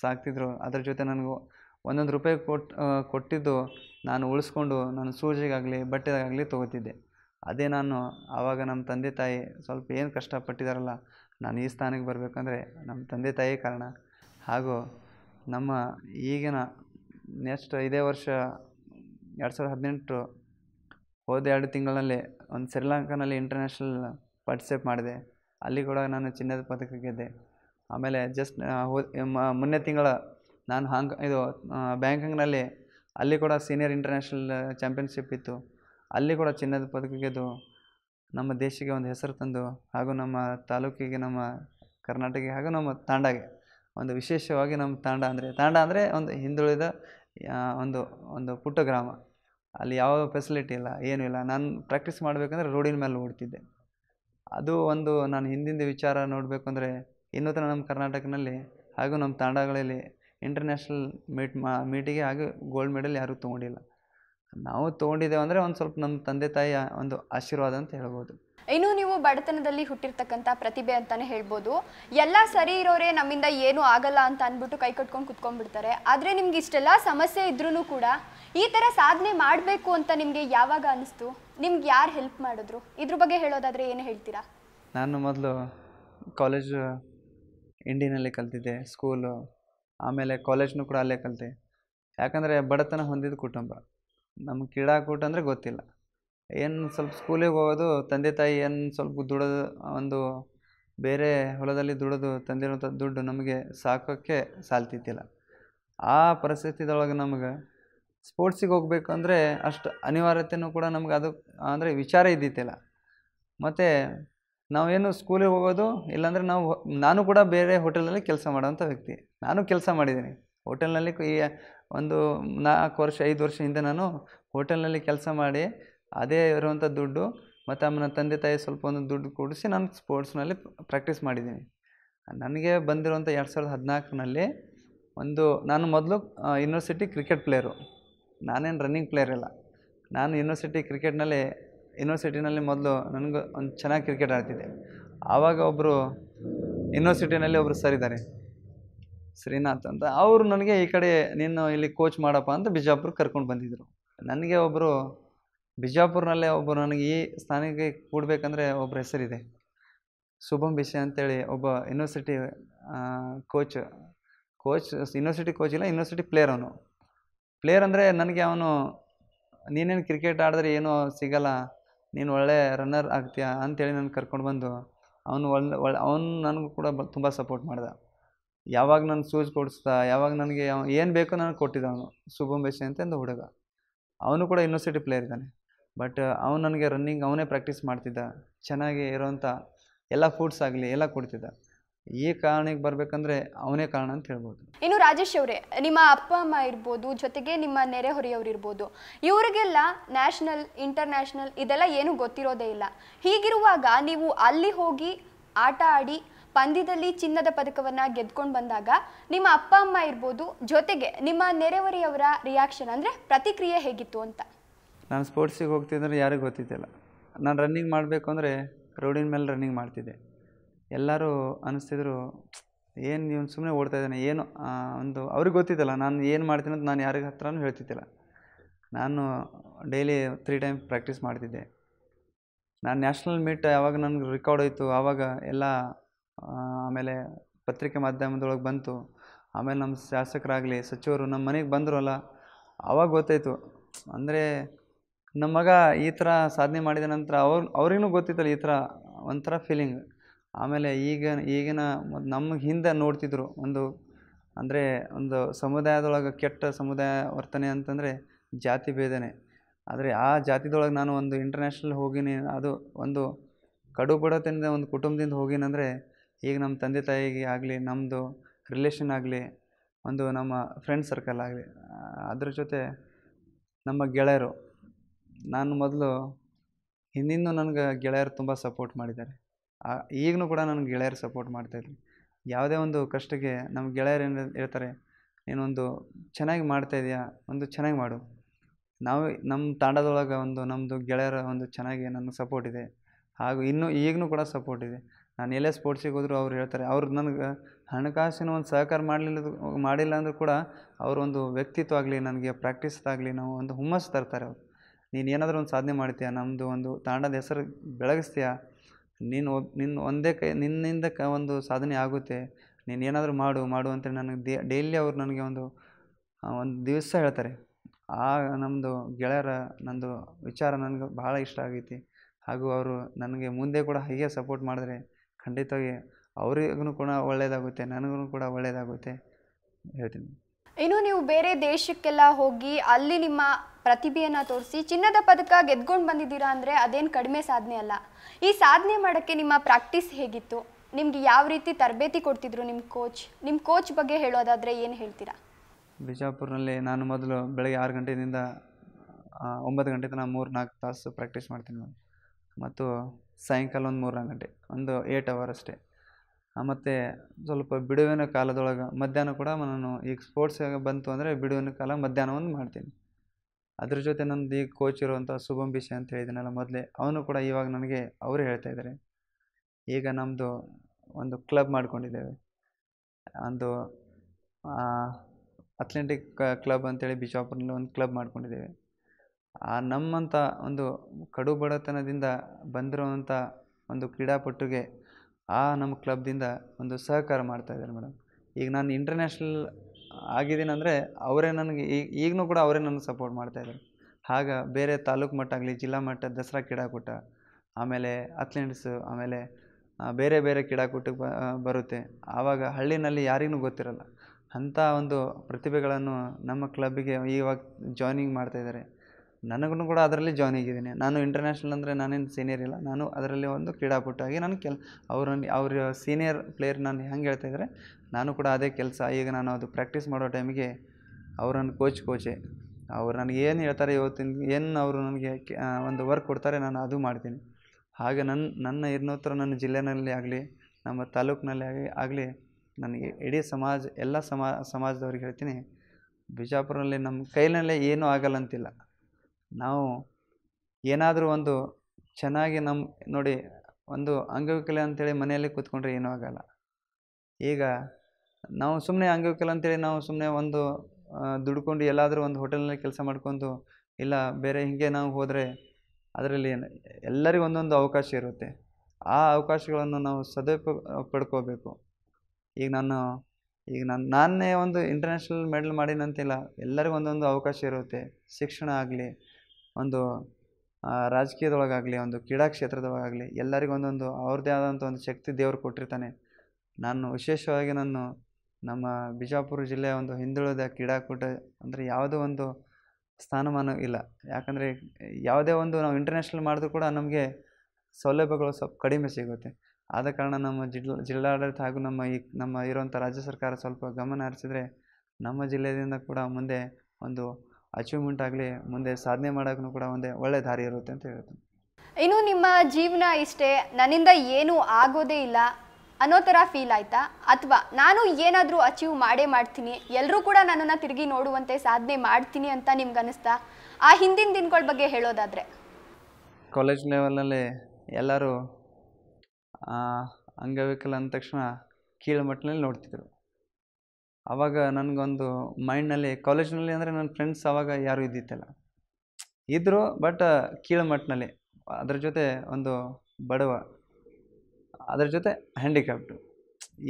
ಸಾಕ್ತಿದ್ರು ಅದ್ರ ಜೊತೆ ನನಗೂ ಒಂದೊಂದು ರೂಪಾಯಿ ಕೊಟ್ಟು ಕೊಟ್ಟಿದ್ದು ನಾನು ಉಳಿಸ್ಕೊಂಡು ನಾನು ಸೂಜಿಗಾಗಲಿ ಬಟ್ಟೆಗಾಗಲಿ ತೊಗೋತಿದ್ದೆ ಅದೇ ನಾನು ಆವಾಗ ನಮ್ಮ ತಂದೆ ತಾಯಿ ಸ್ವಲ್ಪ ಏನು ಕಷ್ಟಪಟ್ಟಿದ್ದಾರಲ್ಲ ನಾನು ಈ ಸ್ಥಾನಕ್ಕೆ ಬರಬೇಕಂದ್ರೆ ನಮ್ಮ ತಂದೆ ತಾಯಿ ಕಾರಣ ಹಾಗೂ ನಮ್ಮ ಈಗಿನ ನೆಕ್ಸ್ಟ್ ಇದೇ ವರ್ಷ ಎರಡು ಸಾವಿರದ ಹದಿನೆಂಟು ಹೋದ ಎರಡು ತಿಂಗಳಲ್ಲಿ ಒಂದು ಶ್ರೀಲಂಕಾನಲ್ಲಿ ಇಂಟರ್ನ್ಯಾಷನಲ್ ಪಾರ್ಟಿಸಿಪೇಟ್ ಮಾಡಿದೆ ಅಲ್ಲಿ ಕೂಡ ನಾನು ಚಿನ್ನದ ಪದಕ ಗೆದ್ದೆ ಆಮೇಲೆ ಜಸ್ಟ್ ಮೊನ್ನೆ ತಿಂಗಳ ನಾನು ಹಾಂಗ್ ಇದು ಬ್ಯಾಂಕಾಂಗ್ನಲ್ಲಿ ಅಲ್ಲಿ ಕೂಡ ಸೀನಿಯರ್ ಇಂಟರ್ನ್ಯಾಷನಲ್ ಚಾಂಪಿಯನ್ಶಿಪ್ ಇತ್ತು ಅಲ್ಲಿ ಕೂಡ ಚಿನ್ನದ ಪದಕ ಗೆದ್ದು ನಮ್ಮ ದೇಶಕ್ಕೆ ಒಂದು ಹೆಸರು ತಂದು ಹಾಗೂ ನಮ್ಮ ತಾಲೂಕಿಗೆ ನಮ್ಮ ಕರ್ನಾಟಕ ಹಾಗೂ ನಮ್ಮ ತಾಂಡಾಗೆ ಒಂದು ವಿಶೇಷವಾಗಿ ನಮ್ಮ ತಾಂಡ ಅಂದರೆ ತಾಂಡ ಅಂದರೆ ಒಂದು ಹಿಂದುಳಿದ ಒಂದು ಒಂದು ಪುಟ್ಟ ಗ್ರಾಮ ಅಲ್ಲಿ ಯಾವ ಫೆಸಿಲಿಟಿ ಇಲ್ಲ ಏನೂ ಇಲ್ಲ ನಾನು ಪ್ರಾಕ್ಟೀಸ್ ಮಾಡಬೇಕಂದ್ರೆ ರೋಡಿನ ಮೇಲೆ ಓಡ್ತಿದ್ದೆ ಅದು ಒಂದು ನಾನು ಹಿಂದಿಂದ ವಿಚಾರ ನೋಡಬೇಕು ಇನ್ನೂತನ ನಮ್ಮ ಕರ್ನಾಟಕದಲ್ಲಿ ಹಾಗೂ ನಮ್ಮ ತಾಂಡಗಳಲ್ಲಿ ಇಂಟರ್ನ್ಯಾಷನಲ್ ಮೀಟ್ ಮಾ ಮೀಟಿಗೆ ಹಾಗೂ ಗೋಲ್ಡ್ ಮೆಡಲ್ ಯಾರೂ ತೊಗೊಂಡಿಲ್ಲ ನಾವು ತೊಗೊಂಡಿದ್ದೇವೆ ಅಂದರೆ ಒಂದು ಸ್ವಲ್ಪ ನಮ್ಮ ತಂದೆ ತಾಯಿಯ ಒಂದು ಆಶೀರ್ವಾದ ಅಂತ ಹೇಳ್ಬೋದು ಇನ್ನು ನೀವು ಬಡತನದಲ್ಲಿ ಹುಟ್ಟಿರ್ತಕ್ಕಂಥ ಪ್ರತಿಭೆ ಅಂತಾನೆ ಹೇಳ್ಬೋದು ಎಲ್ಲ ಸರಿ ಇರೋರೆ ನಮ್ಮಿಂದ ಏನು ಆಗಲ್ಲ ಅಂತ ಅಂದ್ಬಿಟ್ಟು ಕೈ ಕಟ್ಕೊಂಡು ಕುತ್ಕೊಂಡ್ಬಿಡ್ತಾರೆ ಆದರೆ ನಿಮ್ಗೆ ಇಷ್ಟೆಲ್ಲ ಸಮಸ್ಯೆ ಇದ್ರೂ ಕೂಡ ಈ ಥರ ಸಾಧನೆ ಮಾಡಬೇಕು ಅಂತ ನಿಮಗೆ ಯಾವಾಗ ಅನಿಸ್ತು ನಿಮ್ಗೆ ಯಾರು ಹೆಲ್ಪ್ ಮಾಡಿದ್ರು ಇದ್ರ ಬಗ್ಗೆ ಹೇಳೋದಾದರೆ ಏನು ಹೇಳ್ತೀರಾ ನಾನು ಮೊದಲು ಕಾಲೇಜ್ ಇಂಡಿನಲ್ಲಿ ಕಲ್ತಿದ್ದೆ ಸ್ಕೂಲು ಆಮೇಲೆ ಕಾಲೇಜ್ನೂ ಕೂಡ ಅಲ್ಲೇ ಕಲಿತೆ ಯಾಕಂದರೆ ಬಡತನ ಹೊಂದಿದ ಕುಟುಂಬ ನಮ್ಗೆ ಕ್ರೀಡಾಕೂಟ ಅಂದರೆ ಗೊತ್ತಿಲ್ಲ ಏನು ಸ್ವಲ್ಪ ಸ್ಕೂಲಿಗೆ ಹೋಗೋದು ತಂದೆ ತಾಯಿ ಏನು ಸ್ವಲ್ಪ ದುಡೋದು ಒಂದು ಬೇರೆ ಹೊಲದಲ್ಲಿ ದುಡೋದು ತಂದಿರೋಂಥ ದುಡ್ಡು ನಮಗೆ ಸಾಕೋಕ್ಕೆ ಸಾಲ್ತಿತ್ತಿಲ್ಲ ಆ ಪರಿಸ್ಥಿತಿದೊಳಗೆ ನಮಗೆ ಸ್ಪೋರ್ಟ್ಸಿಗೆ ಹೋಗಬೇಕು ಅಂದರೆ ಅಷ್ಟು ಅನಿವಾರ್ಯತೆಯೂ ಕೂಡ ನಮ್ಗೆ ಅದು ಅಂದರೆ ವಿಚಾರ ಇದ್ದಿತ್ತಿಲ್ಲ ಮತ್ತು ನಾವೇನು ಸ್ಕೂಲಿಗೆ ಹೋಗೋದು ಇಲ್ಲಾಂದರೆ ನಾವು ನಾನು ಕೂಡ ಬೇರೆ ಹೋಟೆಲ್ನಲ್ಲಿ ಕೆಲಸ ಮಾಡೋವಂಥ ವ್ಯಕ್ತಿ ನಾನು ಕೆಲಸ ಮಾಡಿದ್ದೀನಿ ಹೋಟೆಲ್ನಲ್ಲಿ ಈ ಒಂದು ನಾಲ್ಕು ವರ್ಷ ಐದು ವರ್ಷ ಹಿಂದೆ ನಾನು ಹೋಟೆಲ್ನಲ್ಲಿ ಕೆಲಸ ಮಾಡಿ ಅದೇ ಇರುವಂಥ ದುಡ್ಡು ಮತ್ತು ಆಮೇಲೆ ತಂದೆ ತಾಯಿ ಸ್ವಲ್ಪ ಒಂದು ದುಡ್ಡು ಕೂಡಿಸಿ ನಾನು ಸ್ಪೋರ್ಟ್ಸ್ನಲ್ಲಿ ಪ್ರಾಕ್ಟೀಸ್ ಮಾಡಿದ್ದೀನಿ ನನಗೆ ಬಂದಿರುವಂಥ ಎರಡು ಸಾವಿರದ ಹದಿನಾಲ್ಕರಲ್ಲಿ ಒಂದು ನಾನು ಮೊದಲು ಯೂನಿವರ್ಸಿಟಿ ಕ್ರಿಕೆಟ್ ಪ್ಲೇಯರು ನಾನೇನು ರನ್ನಿಂಗ್ ಪ್ಲೇಯರ್ ಇಲ್ಲ ನಾನು ಯೂನಿವರ್ಸಿಟಿ ಕ್ರಿಕೆಟ್ನಲ್ಲಿ ಯೂನಿವರ್ಸಿಟಿನಲ್ಲಿ ಮೊದಲು ನನಗೂ ಒಂದು ಚೆನ್ನಾಗಿ ಕ್ರಿಕೆಟ್ ಆಡ್ತಿದ್ದೆ ಆವಾಗ ಒಬ್ಬರು ಯೂನಿವರ್ಸಿಟಿನಲ್ಲಿ ಒಬ್ಬರು ಸರ್ ಇದ್ದಾರೆ ಶ್ರೀನಾಥ್ ಅಂತ ಅವರು ನನಗೆ ಈ ಕಡೆ ನೀನು ಇಲ್ಲಿ ಕೋಚ್ ಮಾಡಪ್ಪ ಅಂತ ಬಿಜಾಪುರ್ ಕರ್ಕೊಂಡು ಬಂದಿದ್ದರು ನನಗೆ ಒಬ್ಬರು ಬಿಜಾಪುರ್ನಲ್ಲೇ ಒಬ್ಬರು ನನಗೆ ಈ ಸ್ಥಾನಕ್ಕೆ ಕೂಡಬೇಕಂದ್ರೆ ಒಬ್ಬರ ಹೆಸರಿದೆ ಶುಭಂ ಬಿಷೆ ಅಂತೇಳಿ ಒಬ್ಬ university coach coach university coach ಇಲ್ಲ ಯೂನಿವರ್ಸಿಟಿ ಪ್ಲೇಯರ್ ಅವನು ಪ್ಲೇಯರ್ ಅಂದರೆ ನನಗೆ ಅವನು ನೀನೇನು ಕ್ರಿಕೆಟ್ ಆಡಿದ್ರೆ ಏನೂ ಸಿಗಲ್ಲ ನೀನು ಒಳ್ಳೆ ರನ್ನರ್ ಆಗ್ತೀಯಾ ಅಂತೇಳಿ ನನ್ನ ಕರ್ಕೊಂಡು ಬಂದು ಅವನು ಒಳ್ಳೆ ಒಳ್ಳೆ ಅವನು ನನಗೂ ಕೂಡ ಬ ತುಂಬ ಸಪೋರ್ಟ್ ಮಾಡಿದ ಯಾವಾಗ ನಾನು ಸೂಜ್ ಕೊಡಿಸ್ದ ಯಾವಾಗ ನನಗೆ ಏನು ಬೇಕೋ ನನಗೆ ಕೊಟ್ಟಿದ್ದ ಅವನು ಶುಭಮ್ ಅಂತಂದು ಅಂತ ಹುಡುಗ ಅವನು ಕೂಡ ಯೂನಿವರ್ಸಿಟಿ ಪ್ಲೇಯರ್ ಇದ್ದಾನೆ ಬಟ್ ಅವನು ನನಗೆ ರನ್ನಿಂಗ್ ಅವನೇ ಪ್ರಾಕ್ಟೀಸ್ ಮಾಡ್ತಿದ್ದ ಚೆನ್ನಾಗಿ ಇರೋವಂಥ ಎಲ್ಲ ಫುಡ್ಸ್ ಆಗಲಿ ಎಲ್ಲ ಕೊಡ್ತಿದ್ದ ಈ ಕಾರಣಕ್ಕೆ ಬರ್ಬೇಕಂದ್ರೆ ಅವನೇ ಕಾರಣ ಅಂತ ಹೇಳ್ಬೋದು ಇನ್ನು ರಾಜೇಶ್ ಅವರೇ ನಿಮ್ಮ ಅಪ್ಪ ಅಮ್ಮ ಇರ್ಬೋದು ಜೊತೆಗೆ ನಿಮ್ಮ ನೆರೆಹೊರೆಯವ್ರು ಇರ್ಬೋದು ಇವರಿಗೆಲ್ಲ ನ್ಯಾಷನಲ್ ಇಂಟರ್ನ್ಯಾಷನಲ್ ಇದೆಲ್ಲ ಏನು ಗೊತ್ತಿರೋದೇ ಇಲ್ಲ ಹೀಗಿರುವಾಗ ನೀವು ಅಲ್ಲಿ ಹೋಗಿ ಆಟ ಆಡಿ ಪಂದ್ಯದಲ್ಲಿ ಚಿನ್ನದ ಪದಕವನ್ನ ಗೆದ್ಕೊಂಡು ಬಂದಾಗ ನಿಮ್ಮ ಅಪ್ಪ ಅಮ್ಮ ಇರ್ಬೋದು ಜೊತೆಗೆ ನಿಮ್ಮ ನೆರೆಹೊರೆಯವರ ರಿಯಾಕ್ಷನ್ ಅಂದ್ರೆ ಪ್ರತಿಕ್ರಿಯೆ ಹೇಗಿತ್ತು ಅಂತ ನಾನು ಸ್ಪೋರ್ಟ್ಸಿಗೆ ಹೋಗ್ತಿದ್ದರೆ ಯಾರಿಗೂ ಗೊತ್ತಿದ್ದಿಲ್ಲ ನಾನು ರನ್ನಿಂಗ್ ಮಾಡಬೇಕು ಅಂದರೆ ರೋಡಿನ ಮೇಲೆ ರನ್ನಿಂಗ್ ಮಾಡ್ತಿದ್ದೆ ಎಲ್ಲರೂ ಅನ್ನಿಸ್ತಿದ್ರು ಏನು ನೀವು ಸುಮ್ಮನೆ ಓಡ್ತಾ ಇದ್ದಾನೆ ಏನು ಒಂದು ಅವ್ರಿಗೆ ಗೊತ್ತಿತ್ತಲ್ಲ ನಾನು ಏನು ಮಾಡ್ತೀನಿ ಅಂತ ನಾನು ಯಾರಿಗ ಹತ್ರನೂ ಹೇಳ್ತಿದ್ದಿಲ್ಲ ನಾನು ಡೈಲಿ ತ್ರೀ ಟೈಮ್ ಪ್ರಾಕ್ಟೀಸ್ ಮಾಡ್ತಿದ್ದೆ ನಾನು ನ್ಯಾಷನಲ್ ಮೀಟ್ ಯಾವಾಗ ನನಗೆ ರೆಕಾರ್ಡ್ ಹೋಯಿತು ಆವಾಗ ಎಲ್ಲ ಆಮೇಲೆ ಪತ್ರಿಕೆ ಮಾಧ್ಯಮದೊಳಗೆ ಬಂತು ಆಮೇಲೆ ನಮ್ಮ ಶಾಸಕರಾಗಲಿ ಸಚಿವರು ನಮ್ಮ ಮನೆಗೆ ಅಲ್ಲ ಆವಾಗ ಗೊತ್ತಾಯಿತು ಅಂದರೆ ನಮ್ಮ ಮಗ ಈ ಥರ ಸಾಧನೆ ಮಾಡಿದ ನಂತರ ಅವ್ರು ಅವ್ರಿಗೂ ಗೊತ್ತಿತ್ತಲ್ಲ ಈ ಥರ ಒಂಥರ ಫೀಲಿಂಗ್ ಆಮೇಲೆ ಈಗ ಈಗಿನ ಮತ್ತು ನಮ್ಮ ಹಿಂದೆ ನೋಡ್ತಿದ್ರು ಒಂದು ಅಂದರೆ ಒಂದು ಸಮುದಾಯದೊಳಗೆ ಕೆಟ್ಟ ಸಮುದಾಯ ವರ್ತನೆ ಅಂತಂದರೆ ಜಾತಿ ಭೇದನೆ ಆದರೆ ಆ ಜಾತಿದೊಳಗೆ ನಾನು ಒಂದು ಇಂಟರ್ನ್ಯಾಷನಲ್ ಹೋಗೀನಿ ಅದು ಒಂದು ಕಡು ಬಡತನದ ಒಂದು ಕುಟುಂಬದಿಂದ ಹೋಗಿನಂದರೆ ಈಗ ನಮ್ಮ ತಂದೆ ತಾಯಿಗೆ ಆಗಲಿ ನಮ್ಮದು ರಿಲೇಷನ್ ಆಗಲಿ ಒಂದು ನಮ್ಮ ಫ್ರೆಂಡ್ ಸರ್ಕಲ್ ಆಗಲಿ ಅದ್ರ ಜೊತೆ ನಮ್ಮ ಗೆಳೆಯರು ನಾನು ಮೊದಲು ಹಿಂದಿಂದು ನನಗೆ ಗೆಳೆಯರು ತುಂಬ ಸಪೋರ್ಟ್ ಮಾಡಿದ್ದಾರೆ ಈಗಲೂ ಕೂಡ ನನ್ನ ಗೆಳೆಯರು ಸಪೋರ್ಟ್ ಮಾಡ್ತಾಯಿದ್ರು ಯಾವುದೇ ಒಂದು ಕಷ್ಟಕ್ಕೆ ನಮ್ಮ ಗೆಳೆಯರು ಏನು ಹೇಳ್ತಾರೆ ನೀನೊಂದು ಚೆನ್ನಾಗಿ ಮಾಡ್ತಾಯಿದೆಯಾ ಒಂದು ಚೆನ್ನಾಗಿ ಮಾಡು ನಾವು ನಮ್ಮ ತಾಂಡದೊಳಗೆ ಒಂದು ನಮ್ಮದು ಗೆಳೆಯರ ಒಂದು ಚೆನ್ನಾಗಿ ನನಗೆ ಸಪೋರ್ಟ್ ಇದೆ ಹಾಗೂ ಇನ್ನೂ ಈಗಲೂ ಕೂಡ ಸಪೋರ್ಟ್ ಇದೆ ನಾನು ಎಲ್ಲೇ ಸ್ಪೋರ್ಟ್ಸಿಗೆ ಹೋದರೂ ಅವ್ರು ಹೇಳ್ತಾರೆ ಅವ್ರು ನನಗೆ ಹಣಕಾಸಿನ ಒಂದು ಸಹಕಾರ ಮಾಡಲಿಲ್ಲ ಮಾಡಿಲ್ಲ ಅಂದರೂ ಕೂಡ ಒಂದು ವ್ಯಕ್ತಿತ್ವ ಆಗಲಿ ನನಗೆ ಪ್ರಾಕ್ಟೀಸ್ದಾಗಲಿ ನಾವು ಒಂದು ಹುಮ್ಮಸ್ಸು ತರ್ತಾರೆ ಅವರು ನೀನು ಏನಾದರೂ ಒಂದು ಸಾಧನೆ ಮಾಡ್ತೀಯಾ ನಮ್ಮದು ಒಂದು ತಾಂಡದ ಹೆಸರು ಬೆಳಗಿಸ್ತೀಯಾ ನೀನು ಒಬ್ ನಿನ್ನ ಒಂದೇ ಕೈ ನಿನ್ನಿಂದ ಕ ಒಂದು ಸಾಧನೆ ಆಗುತ್ತೆ ನೀನು ಏನಾದರೂ ಮಾಡು ಮಾಡು ಅಂತ ನನಗೆ ದೇ ಡೈಲಿ ಅವರು ನನಗೆ ಒಂದು ಒಂದು ದಿವಸ ಹೇಳ್ತಾರೆ ಆ ನಮ್ಮದು ಗೆಳೆಯರ ನಂದು ವಿಚಾರ ನನಗೆ ಬಹಳ ಇಷ್ಟ ಆಗೈತಿ ಹಾಗೂ ಅವರು ನನಗೆ ಮುಂದೆ ಕೂಡ ಹೀಗೆ ಸಪೋರ್ಟ್ ಮಾಡಿದ್ರೆ ಖಂಡಿತವಾಗಿ ಅವರಿಗೂ ಕೂಡ ಒಳ್ಳೆಯದಾಗುತ್ತೆ ನನಗೂ ಕೂಡ ಒಳ್ಳೆಯದಾಗುತ್ತೆ ಹೇಳ್ತೀನಿ ಇನ್ನು ನೀವು ಬೇರೆ ದೇಶಕ್ಕೆಲ್ಲ ಹೋಗಿ ಅಲ್ಲಿ ನಿಮ್ಮ ಪ್ರತಿಭೆಯನ್ನು ತೋರಿಸಿ ಚಿನ್ನದ ಪದಕ ಗೆದ್ಕೊಂಡು ಬಂದಿದ್ದೀರಾ ಅಂದರೆ ಅದೇನು ಕಡಿಮೆ ಸಾಧನೆ ಅಲ್ಲ ಈ ಸಾಧನೆ ಮಾಡೋಕ್ಕೆ ನಿಮ್ಮ ಪ್ರಾಕ್ಟೀಸ್ ಹೇಗಿತ್ತು ನಿಮ್ಗೆ ಯಾವ ರೀತಿ ತರಬೇತಿ ಕೊಡ್ತಿದ್ರು ನಿಮ್ಮ ಕೋಚ್ ನಿಮ್ಮ ಕೋಚ್ ಬಗ್ಗೆ ಹೇಳೋದಾದರೆ ಏನು ಹೇಳ್ತೀರಾ ಬಿಜಾಪುರ್ನಲ್ಲಿ ನಾನು ಮೊದಲು ಬೆಳಗ್ಗೆ ಆರು ಗಂಟೆಯಿಂದ ಒಂಬತ್ತು ಗಂಟೆ ತನಕ ಮೂರು ನಾಲ್ಕು ತಾಸು ಪ್ರಾಕ್ಟೀಸ್ ಮಾಡ್ತೀನಿ ನಾನು ಮತ್ತು ಸಾಯಂಕಾಲ ಒಂದು ಮೂರು ನಾಲ್ಕು ಗಂಟೆ ಒಂದು ಏಟ್ ಅವರ್ ಅಷ್ಟೇ ಮತ್ತು ಸ್ವಲ್ಪ ಬಿಡುವಿನ ಕಾಲದೊಳಗೆ ಮಧ್ಯಾಹ್ನ ಕೂಡ ನಾನು ಈಗ ಸ್ಪೋರ್ಟ್ಸ್ ಬಂತು ಅಂದರೆ ಬಿಡುವಿನ ಕಾಲ ಮಧ್ಯಾಹ್ನವನ್ನು ಮಾಡ್ತೀನಿ ಅದ್ರ ಜೊತೆ ನಂದು ಈಗ ಕೋಚ್ ಇರುವಂಥ ಶುಭಮ್ ಬಿಶೆ ಅಂತ ಹೇಳಿದ್ದೀನಲ್ಲ ಮೊದಲೇ ಅವನು ಕೂಡ ಇವಾಗ ನನಗೆ ಅವರು ಹೇಳ್ತಾ ಇದ್ದಾರೆ ಈಗ ನಮ್ಮದು ಒಂದು ಕ್ಲಬ್ ಮಾಡ್ಕೊಂಡಿದ್ದೇವೆ ಒಂದು ಅಥ್ಲೆಟಿಕ್ ಕ್ಲಬ್ ಅಂತೇಳಿ ಬಿಜಾಪುರಲ್ಲಿ ಒಂದು ಕ್ಲಬ್ ಮಾಡ್ಕೊಂಡಿದ್ದೇವೆ ಆ ನಮ್ಮಂಥ ಒಂದು ಕಡು ಬಡತನದಿಂದ ಬಂದಿರುವಂಥ ಒಂದು ಕ್ರೀಡಾಪಟುಗೆ ಆ ನಮ್ಮ ಕ್ಲಬ್ದಿಂದ ಒಂದು ಸಹಕಾರ ಮಾಡ್ತಾಯಿದ್ದಾರೆ ಮೇಡಮ್ ಈಗ ನಾನು ಇಂಟರ್ನ್ಯಾಷ್ನಲ್ ಆಗಿದ್ದೀನಂದರೆ ಅವರೇ ನನಗೆ ಈಗ ಕೂಡ ಅವರೇ ನನಗೆ ಸಪೋರ್ಟ್ ಮಾಡ್ತಾಯಿದ್ದಾರೆ ಆಗ ಬೇರೆ ತಾಲೂಕು ಮಟ್ಟ ಆಗಲಿ ಜಿಲ್ಲಾ ಮಟ್ಟ ದಸರಾ ಕ್ರೀಡಾಕೂಟ ಆಮೇಲೆ ಅಥ್ಲೆಟ್ಸು ಆಮೇಲೆ ಬೇರೆ ಬೇರೆ ಕ್ರೀಡಾಕೂಟಕ್ಕೆ ಬರುತ್ತೆ ಆವಾಗ ಹಳ್ಳಿನಲ್ಲಿ ಯಾರಿಗೂ ಗೊತ್ತಿರಲ್ಲ ಅಂಥ ಒಂದು ಪ್ರತಿಭೆಗಳನ್ನು ನಮ್ಮ ಕ್ಲಬ್ಬಿಗೆ ಇವಾಗ ಜಾಯ್ನಿಂಗ್ ಮಾಡ್ತಾಯಿದ್ದಾರೆ ನನಗೂ ಕೂಡ ಅದರಲ್ಲಿ ಜಾಯ್ನ್ ಆಗಿದ್ದೀನಿ ನಾನು ಇಂಟರ್ನ್ಯಾಷನಲ್ ಅಂದರೆ ನಾನೇನು ಸೀನಿಯರ್ ಇಲ್ಲ ನಾನು ಅದರಲ್ಲಿ ಒಂದು ಕ್ರೀಡಾಪಟುವಾಗಿ ನಾನು ಕೆಲ್ ಅವ್ರನ್ನ ಅವ್ರ ಸೀನಿಯರ್ ಪ್ಲೇಯರ್ ನಾನು ಹೆಂಗೆ ಹೇಳ್ತಾಯಿದ್ರೆ ನಾನು ಕೂಡ ಅದೇ ಕೆಲಸ ಈಗ ನಾನು ಅದು ಪ್ರಾಕ್ಟೀಸ್ ಮಾಡೋ ಟೈಮಿಗೆ ಅವರನ್ನು ಕೋಚ್ ಕೋಚೆ ಅವ್ರು ನನಗೆ ಏನು ಹೇಳ್ತಾರೆ ಇವತ್ತಿನ ಏನು ಅವರು ನನಗೆ ಒಂದು ವರ್ಕ್ ಕೊಡ್ತಾರೆ ನಾನು ಅದು ಮಾಡ್ತೀನಿ ಹಾಗೆ ನನ್ನ ನನ್ನ ಇನ್ನೋತ್ರ ನನ್ನ ಜಿಲ್ಲೆನಲ್ಲಿ ಆಗಲಿ ನಮ್ಮ ತಾಲೂಕಿನಲ್ಲಿ ಆಗಲಿ ಆಗಲಿ ನನಗೆ ಇಡೀ ಸಮಾಜ ಎಲ್ಲ ಸಮಾಜದವ್ರಿಗೆ ಹೇಳ್ತೀನಿ ಬಿಜಾಪುರಲ್ಲಿ ನಮ್ಮ ಕೈಲಲ್ಲೇ ಏನೂ ಆಗಲ್ಲ ನಾವು ಏನಾದರೂ ಒಂದು ಚೆನ್ನಾಗಿ ನಮ್ಮ ನೋಡಿ ಒಂದು ಅಂಗವಿಕಲ ಅಂತೇಳಿ ಮನೆಯಲ್ಲಿ ಕೂತ್ಕೊಂಡ್ರೆ ಏನೂ ಆಗೋಲ್ಲ ಈಗ ನಾವು ಸುಮ್ಮನೆ ಅಂಗವಿಕಲ ಅಂತೇಳಿ ನಾವು ಸುಮ್ಮನೆ ಒಂದು ದುಡ್ಕೊಂಡು ಎಲ್ಲಾದರೂ ಒಂದು ಹೋಟೆಲ್ನಲ್ಲಿ ಕೆಲಸ ಮಾಡ್ಕೊಂಡು ಇಲ್ಲ ಬೇರೆ ಹೀಗೆ ನಾವು ಹೋದರೆ ಅದರಲ್ಲಿ ಎಲ್ಲರಿಗೂ ಒಂದೊಂದು ಅವಕಾಶ ಇರುತ್ತೆ ಆ ಅವಕಾಶಗಳನ್ನು ನಾವು ಸದುಪಯೋಗ ಪಡ್ಕೋಬೇಕು ಈಗ ನಾನು ಈಗ ನಾನು ನಾನೇ ಒಂದು ಇಂಟರ್ನ್ಯಾಷನಲ್ ಮೆಡಲ್ ಮಾಡಿನಂತಿಲ್ಲ ಎಲ್ಲರಿಗೂ ಒಂದೊಂದು ಅವಕಾಶ ಇರುತ್ತೆ ಶಿಕ್ಷಣ ಆಗಲಿ ಒಂದು ರಾಜಕೀಯದೊಳಗಾಗಲಿ ಒಂದು ಕ್ರೀಡಾ ಕ್ಷೇತ್ರದೊಳಗಾಗಲಿ ಎಲ್ಲರಿಗೂ ಒಂದೊಂದು ಅವ್ರದ್ದೇ ಆದಂಥ ಒಂದು ಶಕ್ತಿ ದೇವರು ಕೊಟ್ಟಿರ್ತಾನೆ ನಾನು ವಿಶೇಷವಾಗಿ ನಾನು ನಮ್ಮ ಬಿಜಾಪುರ ಜಿಲ್ಲೆಯ ಒಂದು ಹಿಂದುಳಿದ ಕ್ರೀಡಾಕೂಟ ಅಂದರೆ ಯಾವುದೋ ಒಂದು ಸ್ಥಾನಮಾನ ಇಲ್ಲ ಯಾಕಂದರೆ ಯಾವುದೇ ಒಂದು ನಾವು ಇಂಟರ್ನ್ಯಾಷನಲ್ ಮಾಡಿದ್ರು ಕೂಡ ನಮಗೆ ಸೌಲಭ್ಯಗಳು ಸ್ವಲ್ಪ ಕಡಿಮೆ ಸಿಗುತ್ತೆ ಆದ ಕಾರಣ ನಮ್ಮ ಜಿಲ್ಲಾ ಜಿಲ್ಲಾಡಳಿತ ಹಾಗೂ ನಮ್ಮ ಈ ನಮ್ಮ ಇರುವಂಥ ರಾಜ್ಯ ಸರ್ಕಾರ ಸ್ವಲ್ಪ ಗಮನ ಹರಿಸಿದರೆ ನಮ್ಮ ಜಿಲ್ಲೆಯಿಂದ ಕೂಡ ಮುಂದೆ ಒಂದು ಅಚೀವ್ಮೆಂಟ್ ಆಗಲಿ ಮುಂದೆ ಸಾಧನೆ ಮಾಡೋಕ್ಕೂ ಕೂಡ ಒಂದೇ ಒಳ್ಳೆ ದಾರಿ ಇರುತ್ತೆ ಅಂತ ಹೇಳ್ತೀನಿ ಇನ್ನು ನಿಮ್ಮ ಜೀವನ ಇಷ್ಟೇ ನನ್ನಿಂದ ಏನೂ ಆಗೋದೇ ಇಲ್ಲ ಅನ್ನೋ ಥರ ಫೀಲ್ ಆಯ್ತಾ ಅಥವಾ ನಾನು ಏನಾದರೂ ಅಚೀವ್ ಮಾಡೇ ಮಾಡ್ತೀನಿ ಎಲ್ಲರೂ ಕೂಡ ನನ್ನನ್ನು ತಿರುಗಿ ನೋಡುವಂತೆ ಸಾಧನೆ ಮಾಡ್ತೀನಿ ಅಂತ ನಿಮ್ಗೆ ಅನಿಸ್ತಾ ಆ ಹಿಂದಿನ ದಿನಗಳ ಬಗ್ಗೆ ಹೇಳೋದಾದರೆ ಕಾಲೇಜ್ ಲೆವೆಲಲ್ಲಿ ಎಲ್ಲರೂ ಅಂಗವಿಕಲ ಅಂದ ತಕ್ಷಣ ಕೀಳು ಮಟ್ಟಿನಲ್ಲಿ ನೋಡ್ತಿದ್ರು ಆವಾಗ ನನಗೊಂದು ಮೈಂಡ್ನಲ್ಲಿ ಕಾಲೇಜ್ನಲ್ಲಿ ಅಂದರೆ ನನ್ನ ಫ್ರೆಂಡ್ಸ್ ಆವಾಗ ಯಾರೂ ಇದ್ದಿತ್ತಲ್ಲ ಇದ್ದರು ಬಟ್ ಮಟ್ಟನಲ್ಲಿ ಅದ್ರ ಜೊತೆ ಒಂದು ಬಡವ ಅದ್ರ ಜೊತೆ ಹ್ಯಾಂಡಿಕ್ಯಾಪ್ಟು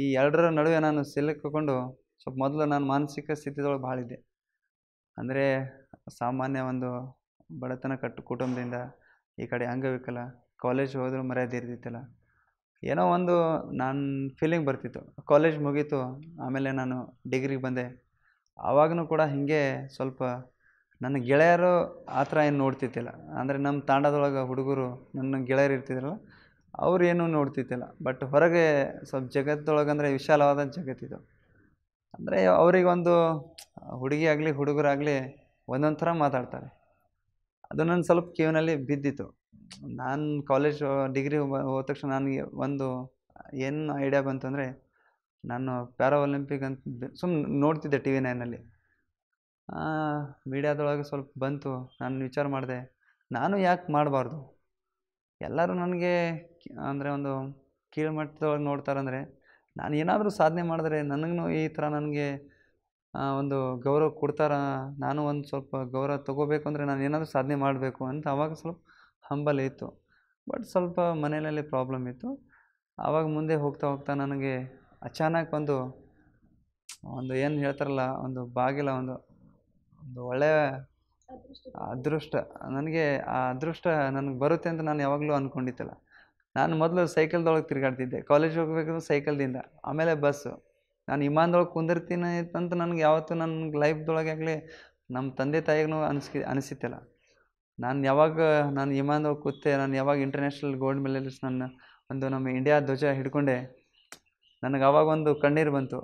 ಈ ಎರಡರ ನಡುವೆ ನಾನು ಸಿಲುಕಿಕೊಂಡು ಸ್ವಲ್ಪ ಮೊದಲು ನಾನು ಮಾನಸಿಕ ಸ್ಥಿತಿದೊಳಗೆ ಭಾಳ ಇದ್ದೆ ಅಂದರೆ ಸಾಮಾನ್ಯ ಒಂದು ಬಡತನ ಕಟ್ಟು ಕುಟುಂಬದಿಂದ ಈ ಕಡೆ ಅಂಗವಿಕಲ ಕಾಲೇಜ್ ಹೋದರೂ ಮರ್ಯಾದೆ ಇರ್ತಿತ್ತಲ್ಲ ಏನೋ ಒಂದು ನನ್ನ ಫೀಲಿಂಗ್ ಬರ್ತಿತ್ತು ಕಾಲೇಜ್ ಮುಗೀತು ಆಮೇಲೆ ನಾನು ಡಿಗ್ರಿಗೆ ಬಂದೆ ಆವಾಗೂ ಕೂಡ ಹೀಗೆ ಸ್ವಲ್ಪ ನನ್ನ ಗೆಳೆಯರು ಆ ಥರ ಏನು ನೋಡ್ತಿದ್ದಿಲ್ಲ ಅಂದರೆ ನಮ್ಮ ತಾಂಡದೊಳಗೆ ಹುಡುಗರು ನನ್ನ ಗೆಳೆಯರು ಇರ್ತಿದ್ರಲ್ಲ ಅವ್ರು ಏನೂ ನೋಡ್ತಿದ್ದಿಲ್ಲ ಬಟ್ ಹೊರಗೆ ಸ್ವಲ್ಪ ಜಗತ್ತೊಳಗಂದರೆ ವಿಶಾಲವಾದ ಜಗತ್ತಿದು ಅಂದರೆ ಅವರಿಗೊಂದು ಹುಡುಗಿ ಆಗಲಿ ಹುಡುಗರಾಗಲಿ ಒಂದೊಂದು ಥರ ಮಾತಾಡ್ತಾರೆ ಅದು ನನ್ನ ಸ್ವಲ್ಪ ಕ್ಯೂನಲ್ಲಿ ಬಿದ್ದಿತ್ತು ನಾನು ಕಾಲೇಜ್ ಡಿಗ್ರಿ ಹೋದ ತಕ್ಷಣ ನನಗೆ ಒಂದು ಏನು ಐಡಿಯಾ ಬಂತು ನಾನು ಪ್ಯಾರಾ ಒಲಿಂಪಿಕ್ ಅಂತ ಸುಮ್ಮನೆ ನೋಡ್ತಿದ್ದೆ ಟಿ ವಿ ನೈನಲ್ಲಿ ಮೀಡಿಯಾದೊಳಗೆ ಸ್ವಲ್ಪ ಬಂತು ನಾನು ವಿಚಾರ ಮಾಡಿದೆ ನಾನು ಯಾಕೆ ಮಾಡಬಾರ್ದು ಎಲ್ಲರೂ ನನಗೆ ಅಂದರೆ ಒಂದು ಕೀಳುಮಟ್ಟದೊಳಗೆ ನೋಡ್ತಾರಂದರೆ ನಾನು ಏನಾದರೂ ಸಾಧನೆ ಮಾಡಿದ್ರೆ ನನಗೂ ಈ ಥರ ನನಗೆ ಒಂದು ಗೌರವ ಕೊಡ್ತಾರ ನಾನು ಒಂದು ಸ್ವಲ್ಪ ಗೌರವ ತೊಗೋಬೇಕು ಅಂದರೆ ನಾನು ಏನಾದರೂ ಸಾಧನೆ ಮಾಡಬೇಕು ಅಂತ ಅವಾಗ ಸ್ವಲ್ಪ ಹಂಬಲ ಇತ್ತು ಬಟ್ ಸ್ವಲ್ಪ ಮನೆಯಲ್ಲಿ ಪ್ರಾಬ್ಲಮ್ ಇತ್ತು ಆವಾಗ ಮುಂದೆ ಹೋಗ್ತಾ ಹೋಗ್ತಾ ನನಗೆ ಅಚಾನಕ್ ಒಂದು ಒಂದು ಏನು ಹೇಳ್ತಾರಲ್ಲ ಒಂದು ಬಾಗಿಲ ಒಂದು ಒಂದು ಒಳ್ಳೆಯ ಅದೃಷ್ಟ ನನಗೆ ಆ ಅದೃಷ್ಟ ನನಗೆ ಬರುತ್ತೆ ಅಂತ ನಾನು ಯಾವಾಗಲೂ ಅಂದ್ಕೊಂಡಿತ್ತಲ್ಲ ನಾನು ಮೊದಲು ಸೈಕಲ್ದೊಳಗೆ ತಿರುಗಾಡ್ತಿದ್ದೆ ಕಾಲೇಜ್ ಹೋಗಬೇಕು ಸೈಕಲ್ದಿಂದ ಆಮೇಲೆ ಬಸ್ಸು ನಾನು ಇಮಾನ್ದೊಳಗೆ ಕುಂದಿರ್ತೀನಿ ಅಂತ ನನಗೆ ಯಾವತ್ತೂ ನನ್ನ ಲೈಫ್ದೊಳಗೆ ಆಗಲಿ ನಮ್ಮ ತಂದೆ ತಾಯಿಗೂ ಅನಿಸ್ಕಿ ಅನಿಸಿತ್ತಲ್ಲ ನಾನು ಯಾವಾಗ ನಾನು ವಿಮಾನ್ದೊಳಗೆ ಕೂತೆ ನಾನು ಯಾವಾಗ ಇಂಟರ್ನ್ಯಾಷನಲ್ ಗೋಲ್ಡ್ ಮೆಡಲಿಸ್ಟ್ ನನ್ನ ಒಂದು ನಮ್ಮ ಇಂಡಿಯಾ ಧ್ವಜ ಹಿಡ್ಕೊಂಡೆ ನನಗೆ ಆವಾಗ ಒಂದು ಕಣ್ಣೀರು ಬಂತು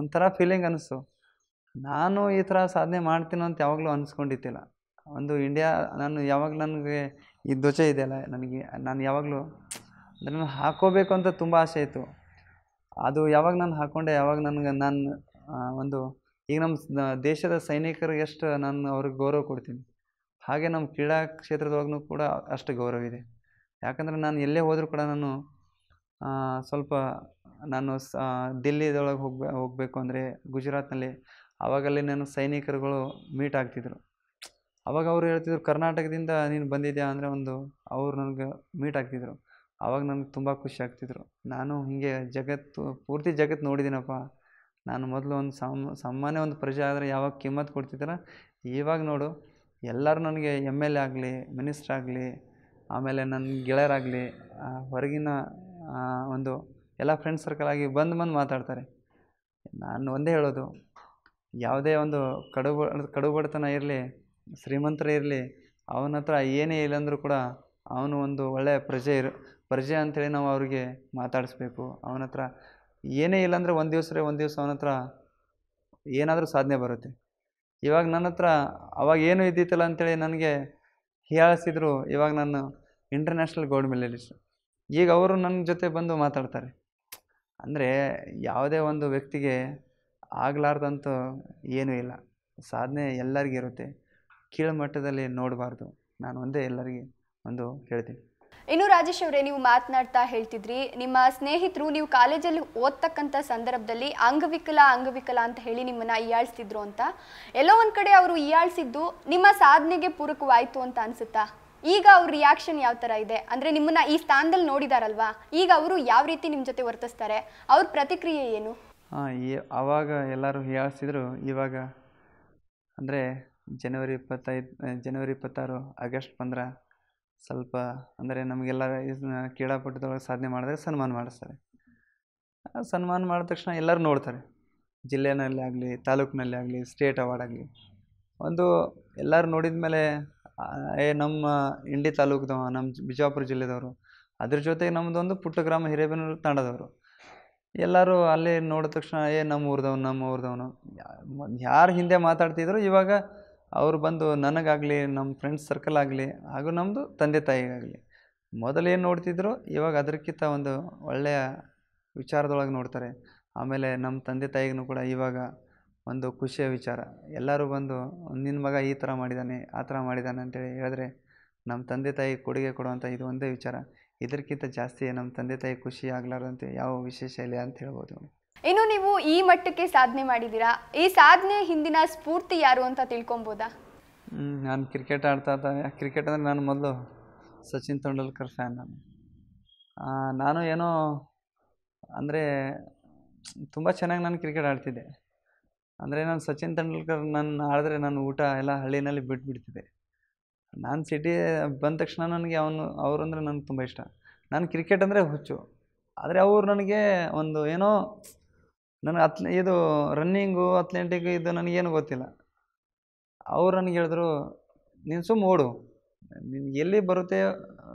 ಒಂಥರ ಫೀಲಿಂಗ್ ಅನಿಸ್ತು ನಾನು ಈ ಥರ ಸಾಧನೆ ಮಾಡ್ತೀನಿ ಅಂತ ಯಾವಾಗಲೂ ಅನ್ಸ್ಕೊಂಡಿದ್ದಿಲ್ಲ ಒಂದು ಇಂಡಿಯಾ ನಾನು ಯಾವಾಗ ನನಗೆ ಈ ಧ್ವಜ ಇದೆಯಲ್ಲ ನನಗೆ ನಾನು ಯಾವಾಗಲೂ ಅದನ್ನು ಹಾಕೋಬೇಕು ಅಂತ ತುಂಬ ಆಸೆ ಇತ್ತು ಅದು ಯಾವಾಗ ನಾನು ಹಾಕ್ಕೊಂಡೆ ಯಾವಾಗ ನನಗೆ ನಾನು ಒಂದು ಈಗ ನಮ್ಮ ದೇಶದ ಸೈನಿಕರಿಗೆ ಎಷ್ಟು ನಾನು ಅವ್ರಿಗೆ ಗೌರವ ಕೊಡ್ತೀನಿ ಹಾಗೆ ನಮ್ಮ ಕ್ರೀಡಾ ಕ್ಷೇತ್ರದೊಳಗೂ ಕೂಡ ಅಷ್ಟು ಗೌರವ ಇದೆ ಯಾಕಂದರೆ ನಾನು ಎಲ್ಲೇ ಹೋದರೂ ಕೂಡ ನಾನು ಸ್ವಲ್ಪ ನಾನು ಸ ದಿಲ್ಲಿದೊಳಗೆ ಹೋಗ್ಬೇ ಹೋಗಬೇಕು ಅಂದರೆ ಗುಜರಾತ್ನಲ್ಲಿ ಆವಾಗಲ್ಲಿ ನಾನು ಸೈನಿಕರುಗಳು ಮೀಟ್ ಆಗ್ತಿದ್ರು ಅವಾಗ ಅವರು ಹೇಳ್ತಿದ್ರು ಕರ್ನಾಟಕದಿಂದ ನೀನು ಬಂದಿದ್ಯಾ ಅಂದರೆ ಒಂದು ಅವರು ನನಗೆ ಮೀಟ್ ಆಗ್ತಿದ್ರು ಆವಾಗ ನನಗೆ ತುಂಬ ಖುಷಿ ಆಗ್ತಿದ್ರು ನಾನು ಹೀಗೆ ಜಗತ್ತು ಪೂರ್ತಿ ಜಗತ್ತು ನೋಡಿದ್ದೀನಪ್ಪ ನಾನು ಮೊದಲು ಒಂದು ಸಾಮಾನ್ಯ ಒಂದು ಪ್ರಜೆ ಆದರೆ ಯಾವಾಗ ಕಿಮ್ಮತ್ತು ಕೊಡ್ತಿದ್ದೀರ ಇವಾಗ ನೋಡು ಎಲ್ಲರೂ ನನಗೆ ಎಮ್ ಎಲ್ ಎ ಆಗಲಿ ಮಿನಿಸ್ಟ್ರ್ ಆಗಲಿ ಆಮೇಲೆ ನನ್ನ ಗೆಳೆಯರಾಗಲಿ ಹೊರಗಿನ ಒಂದು ಎಲ್ಲ ಫ್ರೆಂಡ್ಸ್ ಸರ್ಕಲ್ ಆಗಿ ಬಂದು ಬಂದು ಮಾತಾಡ್ತಾರೆ ನಾನು ಒಂದೇ ಹೇಳೋದು ಯಾವುದೇ ಒಂದು ಕಡುಬ ಕಡು ಬಡತನ ಇರಲಿ ಶ್ರೀಮಂತರ ಇರಲಿ ಅವನ ಹತ್ರ ಏನೇ ಇಲ್ಲಂದರೂ ಕೂಡ ಅವನು ಒಂದು ಒಳ್ಳೆಯ ಪ್ರಜೆ ಇರು ಪ್ರಜೆ ಅಂಥೇಳಿ ನಾವು ಅವ್ರಿಗೆ ಮಾತಾಡಿಸ್ಬೇಕು ಅವನ ಹತ್ರ ಏನೇ ಇಲ್ಲಾಂದರೆ ಒಂದು ದಿವಸರೇ ಒಂದು ದಿವಸ ಅವನ ಹತ್ರ ಏನಾದರೂ ಸಾಧನೆ ಬರುತ್ತೆ ಇವಾಗ ನನ್ನ ಹತ್ರ ಅವಾಗ ಏನು ಇದ್ದಿತ್ತಲ್ಲ ಅಂತೇಳಿ ನನಗೆ ಹೀಯಾಳಿಸಿದ್ರು ಇವಾಗ ನಾನು ಇಂಟರ್ನ್ಯಾಷನಲ್ ಗೋಲ್ಡ್ ಮೆಡಲಿಸ್ಟ್ ಈಗ ಅವರು ನನ್ನ ಜೊತೆ ಬಂದು ಮಾತಾಡ್ತಾರೆ ಅಂದರೆ ಯಾವುದೇ ಒಂದು ವ್ಯಕ್ತಿಗೆ ಆಗಲಾರ್ದಂತೂ ಏನೂ ಇಲ್ಲ ಸಾಧನೆ ಎಲ್ಲರಿಗಿರುತ್ತೆ ಕೀಳುಮಟ್ಟದಲ್ಲಿ ನೋಡಬಾರ್ದು ನಾನು ಒಂದೇ ಎಲ್ಲರಿಗೆ ಒಂದು ಹೇಳ್ತೀನಿ ಇನ್ನು ರಾಜೇಶ್ ಅವರೇ ನೀವು ಮಾತನಾಡ್ತಾ ಹೇಳ್ತಿದ್ರಿ ನಿಮ್ಮ ಸ್ನೇಹಿತರು ನೀವು ಕಾಲೇಜಲ್ಲಿ ಓದ್ತಕ್ಕಂಥ ಸಂದರ್ಭದಲ್ಲಿ ಅಂಗವಿಕಲ ಅಂಗವಿಕಲ ಅಂತ ಹೇಳಿ ನಿಮ್ಮನ್ನ ಹೀಯಾಳಿಸ್ತಿದ್ರು ಅಂತ ಎಲ್ಲೋ ಒಂದ್ ಕಡೆ ಅವರು ಹೀಯಾಳಿಸಿದ್ದು ನಿಮ್ಮ ಸಾಧನೆಗೆ ಪೂರಕವಾಯ್ತು ಅಂತ ಅನ್ಸುತ್ತಾ ಈಗ ಅವ್ರ ರಿಯಾಕ್ಷನ್ ಯಾವ ತರ ಇದೆ ಅಂದ್ರೆ ನಿಮ್ಮನ್ನ ಈ ಸ್ಥಾನದಲ್ಲಿ ನೋಡಿದಾರಲ್ವಾ ಈಗ ಅವರು ಯಾವ ರೀತಿ ನಿಮ್ ಜೊತೆ ವರ್ತಿಸ್ತಾರೆ ಅವ್ರ ಪ್ರತಿಕ್ರಿಯೆ ಏನು ಅವಾಗ ಎಲ್ಲರೂ ಹೀಯಾಳಿಸಿದ್ರು ಇವಾಗ ಅಂದರೆ ಜನವರಿ ಇಪ್ಪತ್ತೈದು ಜನವರಿ ಇಪ್ಪತ್ತಾರು ಆಗಸ್ಟ್ ಪಂದ್ರ ಸ್ವಲ್ಪ ಅಂದರೆ ನಮಗೆಲ್ಲ ಇದನ್ನ ಕ್ರೀಡಾಪಟುದೊಳಗೆ ಸಾಧನೆ ಮಾಡಿದ್ರೆ ಸನ್ಮಾನ ಮಾಡಿಸ್ತಾರೆ ಸನ್ಮಾನ ಮಾಡಿದ ತಕ್ಷಣ ಎಲ್ಲರೂ ನೋಡ್ತಾರೆ ಜಿಲ್ಲೆನಲ್ಲಿ ಆಗಲಿ ತಾಲೂಕಿನಲ್ಲಿ ಆಗಲಿ ಸ್ಟೇಟ್ ಅವಾರ್ಡ್ ಆಗಲಿ ಒಂದು ಎಲ್ಲರೂ ನೋಡಿದ ಮೇಲೆ ಏ ನಮ್ಮ ಇಂಡಿ ತಾಲೂಕದವ ನಮ್ಮ ಬಿಜಾಪುರ ಜಿಲ್ಲೆದವರು ಅದ್ರ ಜೊತೆಗೆ ನಮ್ಮದೊಂದು ಪುಟ್ಟ ಗ್ರಾಮ ಹಿರೇಬೇನೂರು ತಾಂಡದವರು ಎಲ್ಲರೂ ಅಲ್ಲಿ ನೋಡಿದ ತಕ್ಷಣ ಏ ನಮ್ಮ ನಮ್ಮ ಊರದವನು ಯಾರು ಹಿಂದೆ ಮಾತಾಡ್ತಿದ್ರು ಇವಾಗ ಅವರು ಬಂದು ನನಗಾಗಲಿ ನಮ್ಮ ಫ್ರೆಂಡ್ಸ್ ಸರ್ಕಲ್ ಆಗಲಿ ಹಾಗೂ ನಮ್ಮದು ತಂದೆ ತಾಯಿಗಾಗಲಿ ಮೊದಲು ಏನು ನೋಡ್ತಿದ್ರು ಇವಾಗ ಅದಕ್ಕಿಂತ ಒಂದು ಒಳ್ಳೆಯ ವಿಚಾರದೊಳಗೆ ನೋಡ್ತಾರೆ ಆಮೇಲೆ ನಮ್ಮ ತಂದೆ ತಾಯಿಗೂ ಕೂಡ ಇವಾಗ ಒಂದು ಖುಷಿಯ ವಿಚಾರ ಎಲ್ಲರೂ ಬಂದು ನಿನ್ನ ಮಗ ಈ ಥರ ಮಾಡಿದ್ದಾನೆ ಆ ಥರ ಮಾಡಿದ್ದಾನೆ ಅಂತೇಳಿ ಹೇಳಿದ್ರೆ ನಮ್ಮ ತಂದೆ ತಾಯಿ ಕೊಡುಗೆ ಕೊಡುವಂಥ ಇದು ಒಂದೇ ವಿಚಾರ ಇದಕ್ಕಿಂತ ಜಾಸ್ತಿ ನಮ್ಮ ತಂದೆ ತಾಯಿ ಖುಷಿ ಆಗಲಾರ್ದಂತೆ ಯಾವ ವಿಶೇಷ ಇಲ್ಲ ಅಂತ ಹೇಳ್ಬೋದು ಇನ್ನು ನೀವು ಈ ಮಟ್ಟಕ್ಕೆ ಸಾಧನೆ ಮಾಡಿದ್ದೀರಾ ಈ ಸಾಧನೆ ಹಿಂದಿನ ಸ್ಫೂರ್ತಿ ಯಾರು ಅಂತ ತಿಳ್ಕೊಬೋದಾ ನಾನು ಕ್ರಿಕೆಟ್ ಆಡ್ತಾ ಕ್ರಿಕೆಟ್ ಅಂದರೆ ನಾನು ಮೊದಲು ಸಚಿನ್ ತೆಂಡೂಲ್ಕರ್ ಫ್ಯಾನ್ ನಾನು ನಾನು ಏನೋ ಅಂದರೆ ತುಂಬ ಚೆನ್ನಾಗಿ ನಾನು ಕ್ರಿಕೆಟ್ ಆಡ್ತಿದ್ದೆ ಅಂದರೆ ನಾನು ಸಚಿನ್ ತೆಂಡೂಲ್ಕರ್ ನಾನು ಆಡಿದ್ರೆ ನಾನು ಊಟ ಎಲ್ಲ ಹಳ್ಳಿನಲ್ಲಿ ಬಿಟ್ಬಿಡ್ತಿದ್ದೆ ನಾನು ಸಿಟಿ ಬಂದ ತಕ್ಷಣ ನನಗೆ ಅವನು ಅವರು ಅಂದರೆ ನನಗೆ ತುಂಬ ಇಷ್ಟ ನಾನು ಕ್ರಿಕೆಟ್ ಅಂದರೆ ಹುಚ್ಚು ಆದರೆ ಅವರು ನನಗೆ ಒಂದು ಏನೋ ನನಗೆ ಅತ್ ಇದು ರನ್ನಿಂಗು ಅಥ್ಲೆಟಿಕ್ ಇದು ನನಗೇನು ಗೊತ್ತಿಲ್ಲ ಅವ್ರು ನನಗೆ ಹೇಳಿದ್ರು ನೀನು ಸುಮ್ಮ ಓಡು ನಿನ್ಗೆ ಎಲ್ಲಿ ಬರುತ್ತೆ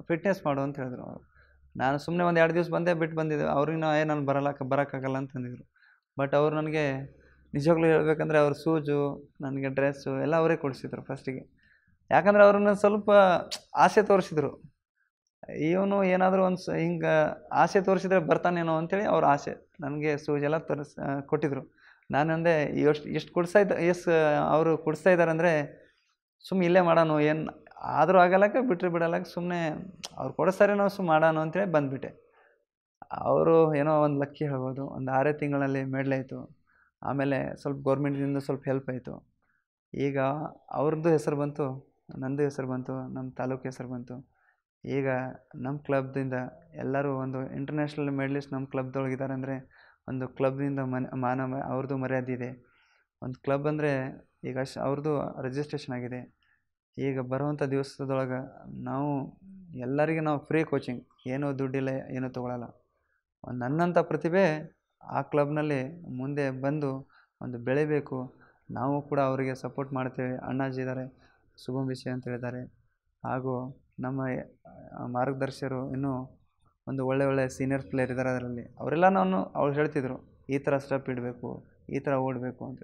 ಫಿಟ್ನೆಸ್ ಮಾಡು ಅಂತ ಹೇಳಿದ್ರು ಅವರು ನಾನು ಸುಮ್ಮನೆ ಒಂದು ಎರಡು ದಿವಸ ಬಂದೆ ಬಿಟ್ಟು ಬಂದಿದ್ದೆ ಅವ್ರಿಗೂ ಏ ನಾನು ಬರಲ್ಲ ಬರೋಕ್ಕಾಗಲ್ಲ ಅಂತಂದಿದ್ರು ಬಟ್ ಅವ್ರು ನನಗೆ ನಿಜವಾಗ್ಲೂ ಹೇಳಬೇಕಂದ್ರೆ ಅವ್ರ ಶೂಜು ನನಗೆ ಡ್ರೆಸ್ಸು ಎಲ್ಲ ಅವರೇ ಕೊಡಿಸಿದ್ರು ಫಸ್ಟಿಗೆ ಯಾಕಂದರೆ ಅವ್ರನ್ನ ಸ್ವಲ್ಪ ಆಸೆ ತೋರಿಸಿದ್ರು ಇವನು ಏನಾದರೂ ಒಂದು ಸ ಹಿಂಗೆ ಆಸೆ ತೋರಿಸಿದ್ರೆ ಬರ್ತಾನೇನೋ ಅಂಥೇಳಿ ಅವ್ರ ಆಸೆ ನನಗೆ ಸೂಜ್ ಎಲ್ಲ ತೋರಿಸ್ ಕೊಟ್ಟಿದ್ರು ನಾನು ಅಂದೆ ಎಷ್ಟು ಎಷ್ಟು ಕೊಡಿಸ್ತಾ ಇದ್ದ ಎಷ್ಟು ಅವರು ಕೊಡಿಸ್ತಾ ಇದ್ದಾರೆ ಅಂದರೆ ಸುಮ್ಮನೆ ಇಲ್ಲೇ ಮಾಡೋಣ ಏನು ಆದರೂ ಆಗಲ್ಲಕ್ಕೆ ಬಿಟ್ಟರೆ ಬಿಡಲ್ಲಕ್ಕೆ ಸುಮ್ಮನೆ ಅವ್ರು ಕೊಡಿಸ್ತಾರೆ ನಾವು ಸುಮ್ಮನೆ ಮಾಡೋಣ ಅಂತೇಳಿ ಬಂದುಬಿಟ್ಟೆ ಅವರು ಏನೋ ಒಂದು ಲಕ್ಕಿ ಹೇಳ್ಬೋದು ಒಂದು ಆರೇ ತಿಂಗಳಲ್ಲಿ ಮೆಡ್ಲಾಯಿತು ಆಮೇಲೆ ಸ್ವಲ್ಪ ಗೌರ್ಮೆಂಟಿಂದ ಸ್ವಲ್ಪ ಹೆಲ್ಪ್ ಆಯಿತು ಈಗ ಅವ್ರದ್ದು ಹೆಸರು ಬಂತು ನನ್ನದು ಹೆಸರು ಬಂತು ನಮ್ಮ ತಾಲೂಕು ಹೆಸರು ಬಂತು ಈಗ ನಮ್ಮ ಕ್ಲಬ್ದಿಂದ ಎಲ್ಲರೂ ಒಂದು ಇಂಟರ್ನ್ಯಾಷನಲ್ ಮೆಡಲಿಸ್ಟ್ ನಮ್ಮ ಕ್ಲಬ್ದೊಳಗಿದ್ದಾರೆ ಅಂದರೆ ಒಂದು ಕ್ಲಬ್ನಿಂದ ಮನ್ ಮಾನ ಅವ್ರದ್ದು ಮರ್ಯಾದೆ ಇದೆ ಒಂದು ಕ್ಲಬ್ ಅಂದರೆ ಈಗ ಅಷ್ಟು ಅವ್ರದ್ದು ರಿಜಿಸ್ಟ್ರೇಷನ್ ಆಗಿದೆ ಈಗ ಬರುವಂಥ ದಿವಸದೊಳಗೆ ನಾವು ಎಲ್ಲರಿಗೆ ನಾವು ಫ್ರೀ ಕೋಚಿಂಗ್ ಏನೂ ದುಡ್ಡಿಲ್ಲ ಏನೂ ತೊಗೊಳಲ್ಲ ನನ್ನಂಥ ಪ್ರತಿಭೆ ಆ ಕ್ಲಬ್ನಲ್ಲಿ ಮುಂದೆ ಬಂದು ಒಂದು ಬೆಳಿಬೇಕು ನಾವು ಕೂಡ ಅವರಿಗೆ ಸಪೋರ್ಟ್ ಮಾಡ್ತೇವೆ ಅಣ್ಣಾಜಿ ಇದ್ದಾರೆ ಶುಭಂ ವಿಷಯ ಅಂತ ಹೇಳಿದ್ದಾರೆ ಹಾಗೂ ನಮ್ಮ ಮಾರ್ಗದರ್ಶಕರು ಇನ್ನೂ ಒಂದು ಒಳ್ಳೆ ಒಳ್ಳೆ ಸೀನಿಯರ್ ಪ್ಲೇಯರ್ ಇದ್ದಾರೆ ಅದರಲ್ಲಿ ಅವರೆಲ್ಲ ನಾನು ಅವ್ರು ಹೇಳ್ತಿದ್ರು ಈ ಥರ ಸ್ಟೆಪ್ ಇಡಬೇಕು ಈ ಥರ ಓಡಬೇಕು ಅಂತ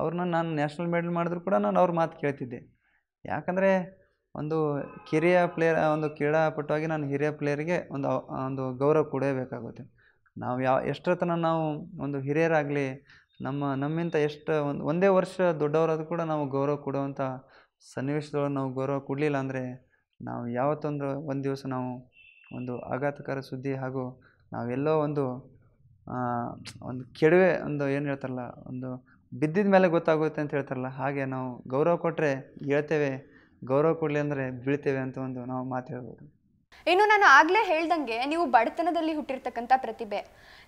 ಅವ್ರನ್ನ ನಾನು ನ್ಯಾಷನಲ್ ಮೆಡಲ್ ಮಾಡಿದ್ರು ಕೂಡ ನಾನು ಅವ್ರ ಮಾತು ಕೇಳ್ತಿದ್ದೆ ಯಾಕಂದರೆ ಒಂದು ಕಿರಿಯ ಪ್ಲೇಯರ್ ಒಂದು ಕ್ರೀಡಾಪಟುವಾಗಿ ನಾನು ಹಿರಿಯ ಪ್ಲೇಯರಿಗೆ ಒಂದು ಒಂದು ಗೌರವ ಕೊಡಬೇಕಾಗುತ್ತೆ ನಾವು ಯಾವ ಎಷ್ಟರ ತನಕ ನಾವು ಒಂದು ಹಿರಿಯರಾಗಲಿ ನಮ್ಮ ನಮ್ಮಿಂತ ಎಷ್ಟು ಒಂದು ಒಂದೇ ವರ್ಷ ದೊಡ್ಡವರಾದ್ರೂ ಕೂಡ ನಾವು ಗೌರವ ಕೊಡುವಂಥ ಸನ್ನಿವೇಶದೊಳಗೆ ನಾವು ಗೌರವ ಕೊಡಲಿಲ್ಲ ಅಂದರೆ ನಾವು ಯಾವತ್ತೊಂದು ಒಂದು ದಿವಸ ನಾವು ಒಂದು ಆಘಾತಕರ ಸುದ್ದಿ ಹಾಗೂ ನಾವೆಲ್ಲೋ ಒಂದು ಒಂದು ಕೆಡವೆ ಒಂದು ಏನು ಹೇಳ್ತಾರಲ್ಲ ಒಂದು ಬಿದ್ದಿದ ಮೇಲೆ ಗೊತ್ತಾಗುತ್ತೆ ಅಂತ ಹೇಳ್ತಾರಲ್ಲ ಹಾಗೆ ನಾವು ಗೌರವ ಕೊಟ್ಟರೆ ಹೇಳ್ತೇವೆ ಗೌರವ ಕೊಡಲಿ ಅಂದರೆ ಬೀಳ್ತೇವೆ ಅಂತ ಒಂದು ನಾವು ಮಾತು ಹೇಳ್ಬೋದು ಇನ್ನು ನಾನು ಆಗಲೇ ಹೇಳ್ದಂಗೆ ನೀವು ಬಡತನದಲ್ಲಿ ಹುಟ್ಟಿರ್ತಕ್ಕಂಥ ಪ್ರತಿಭೆ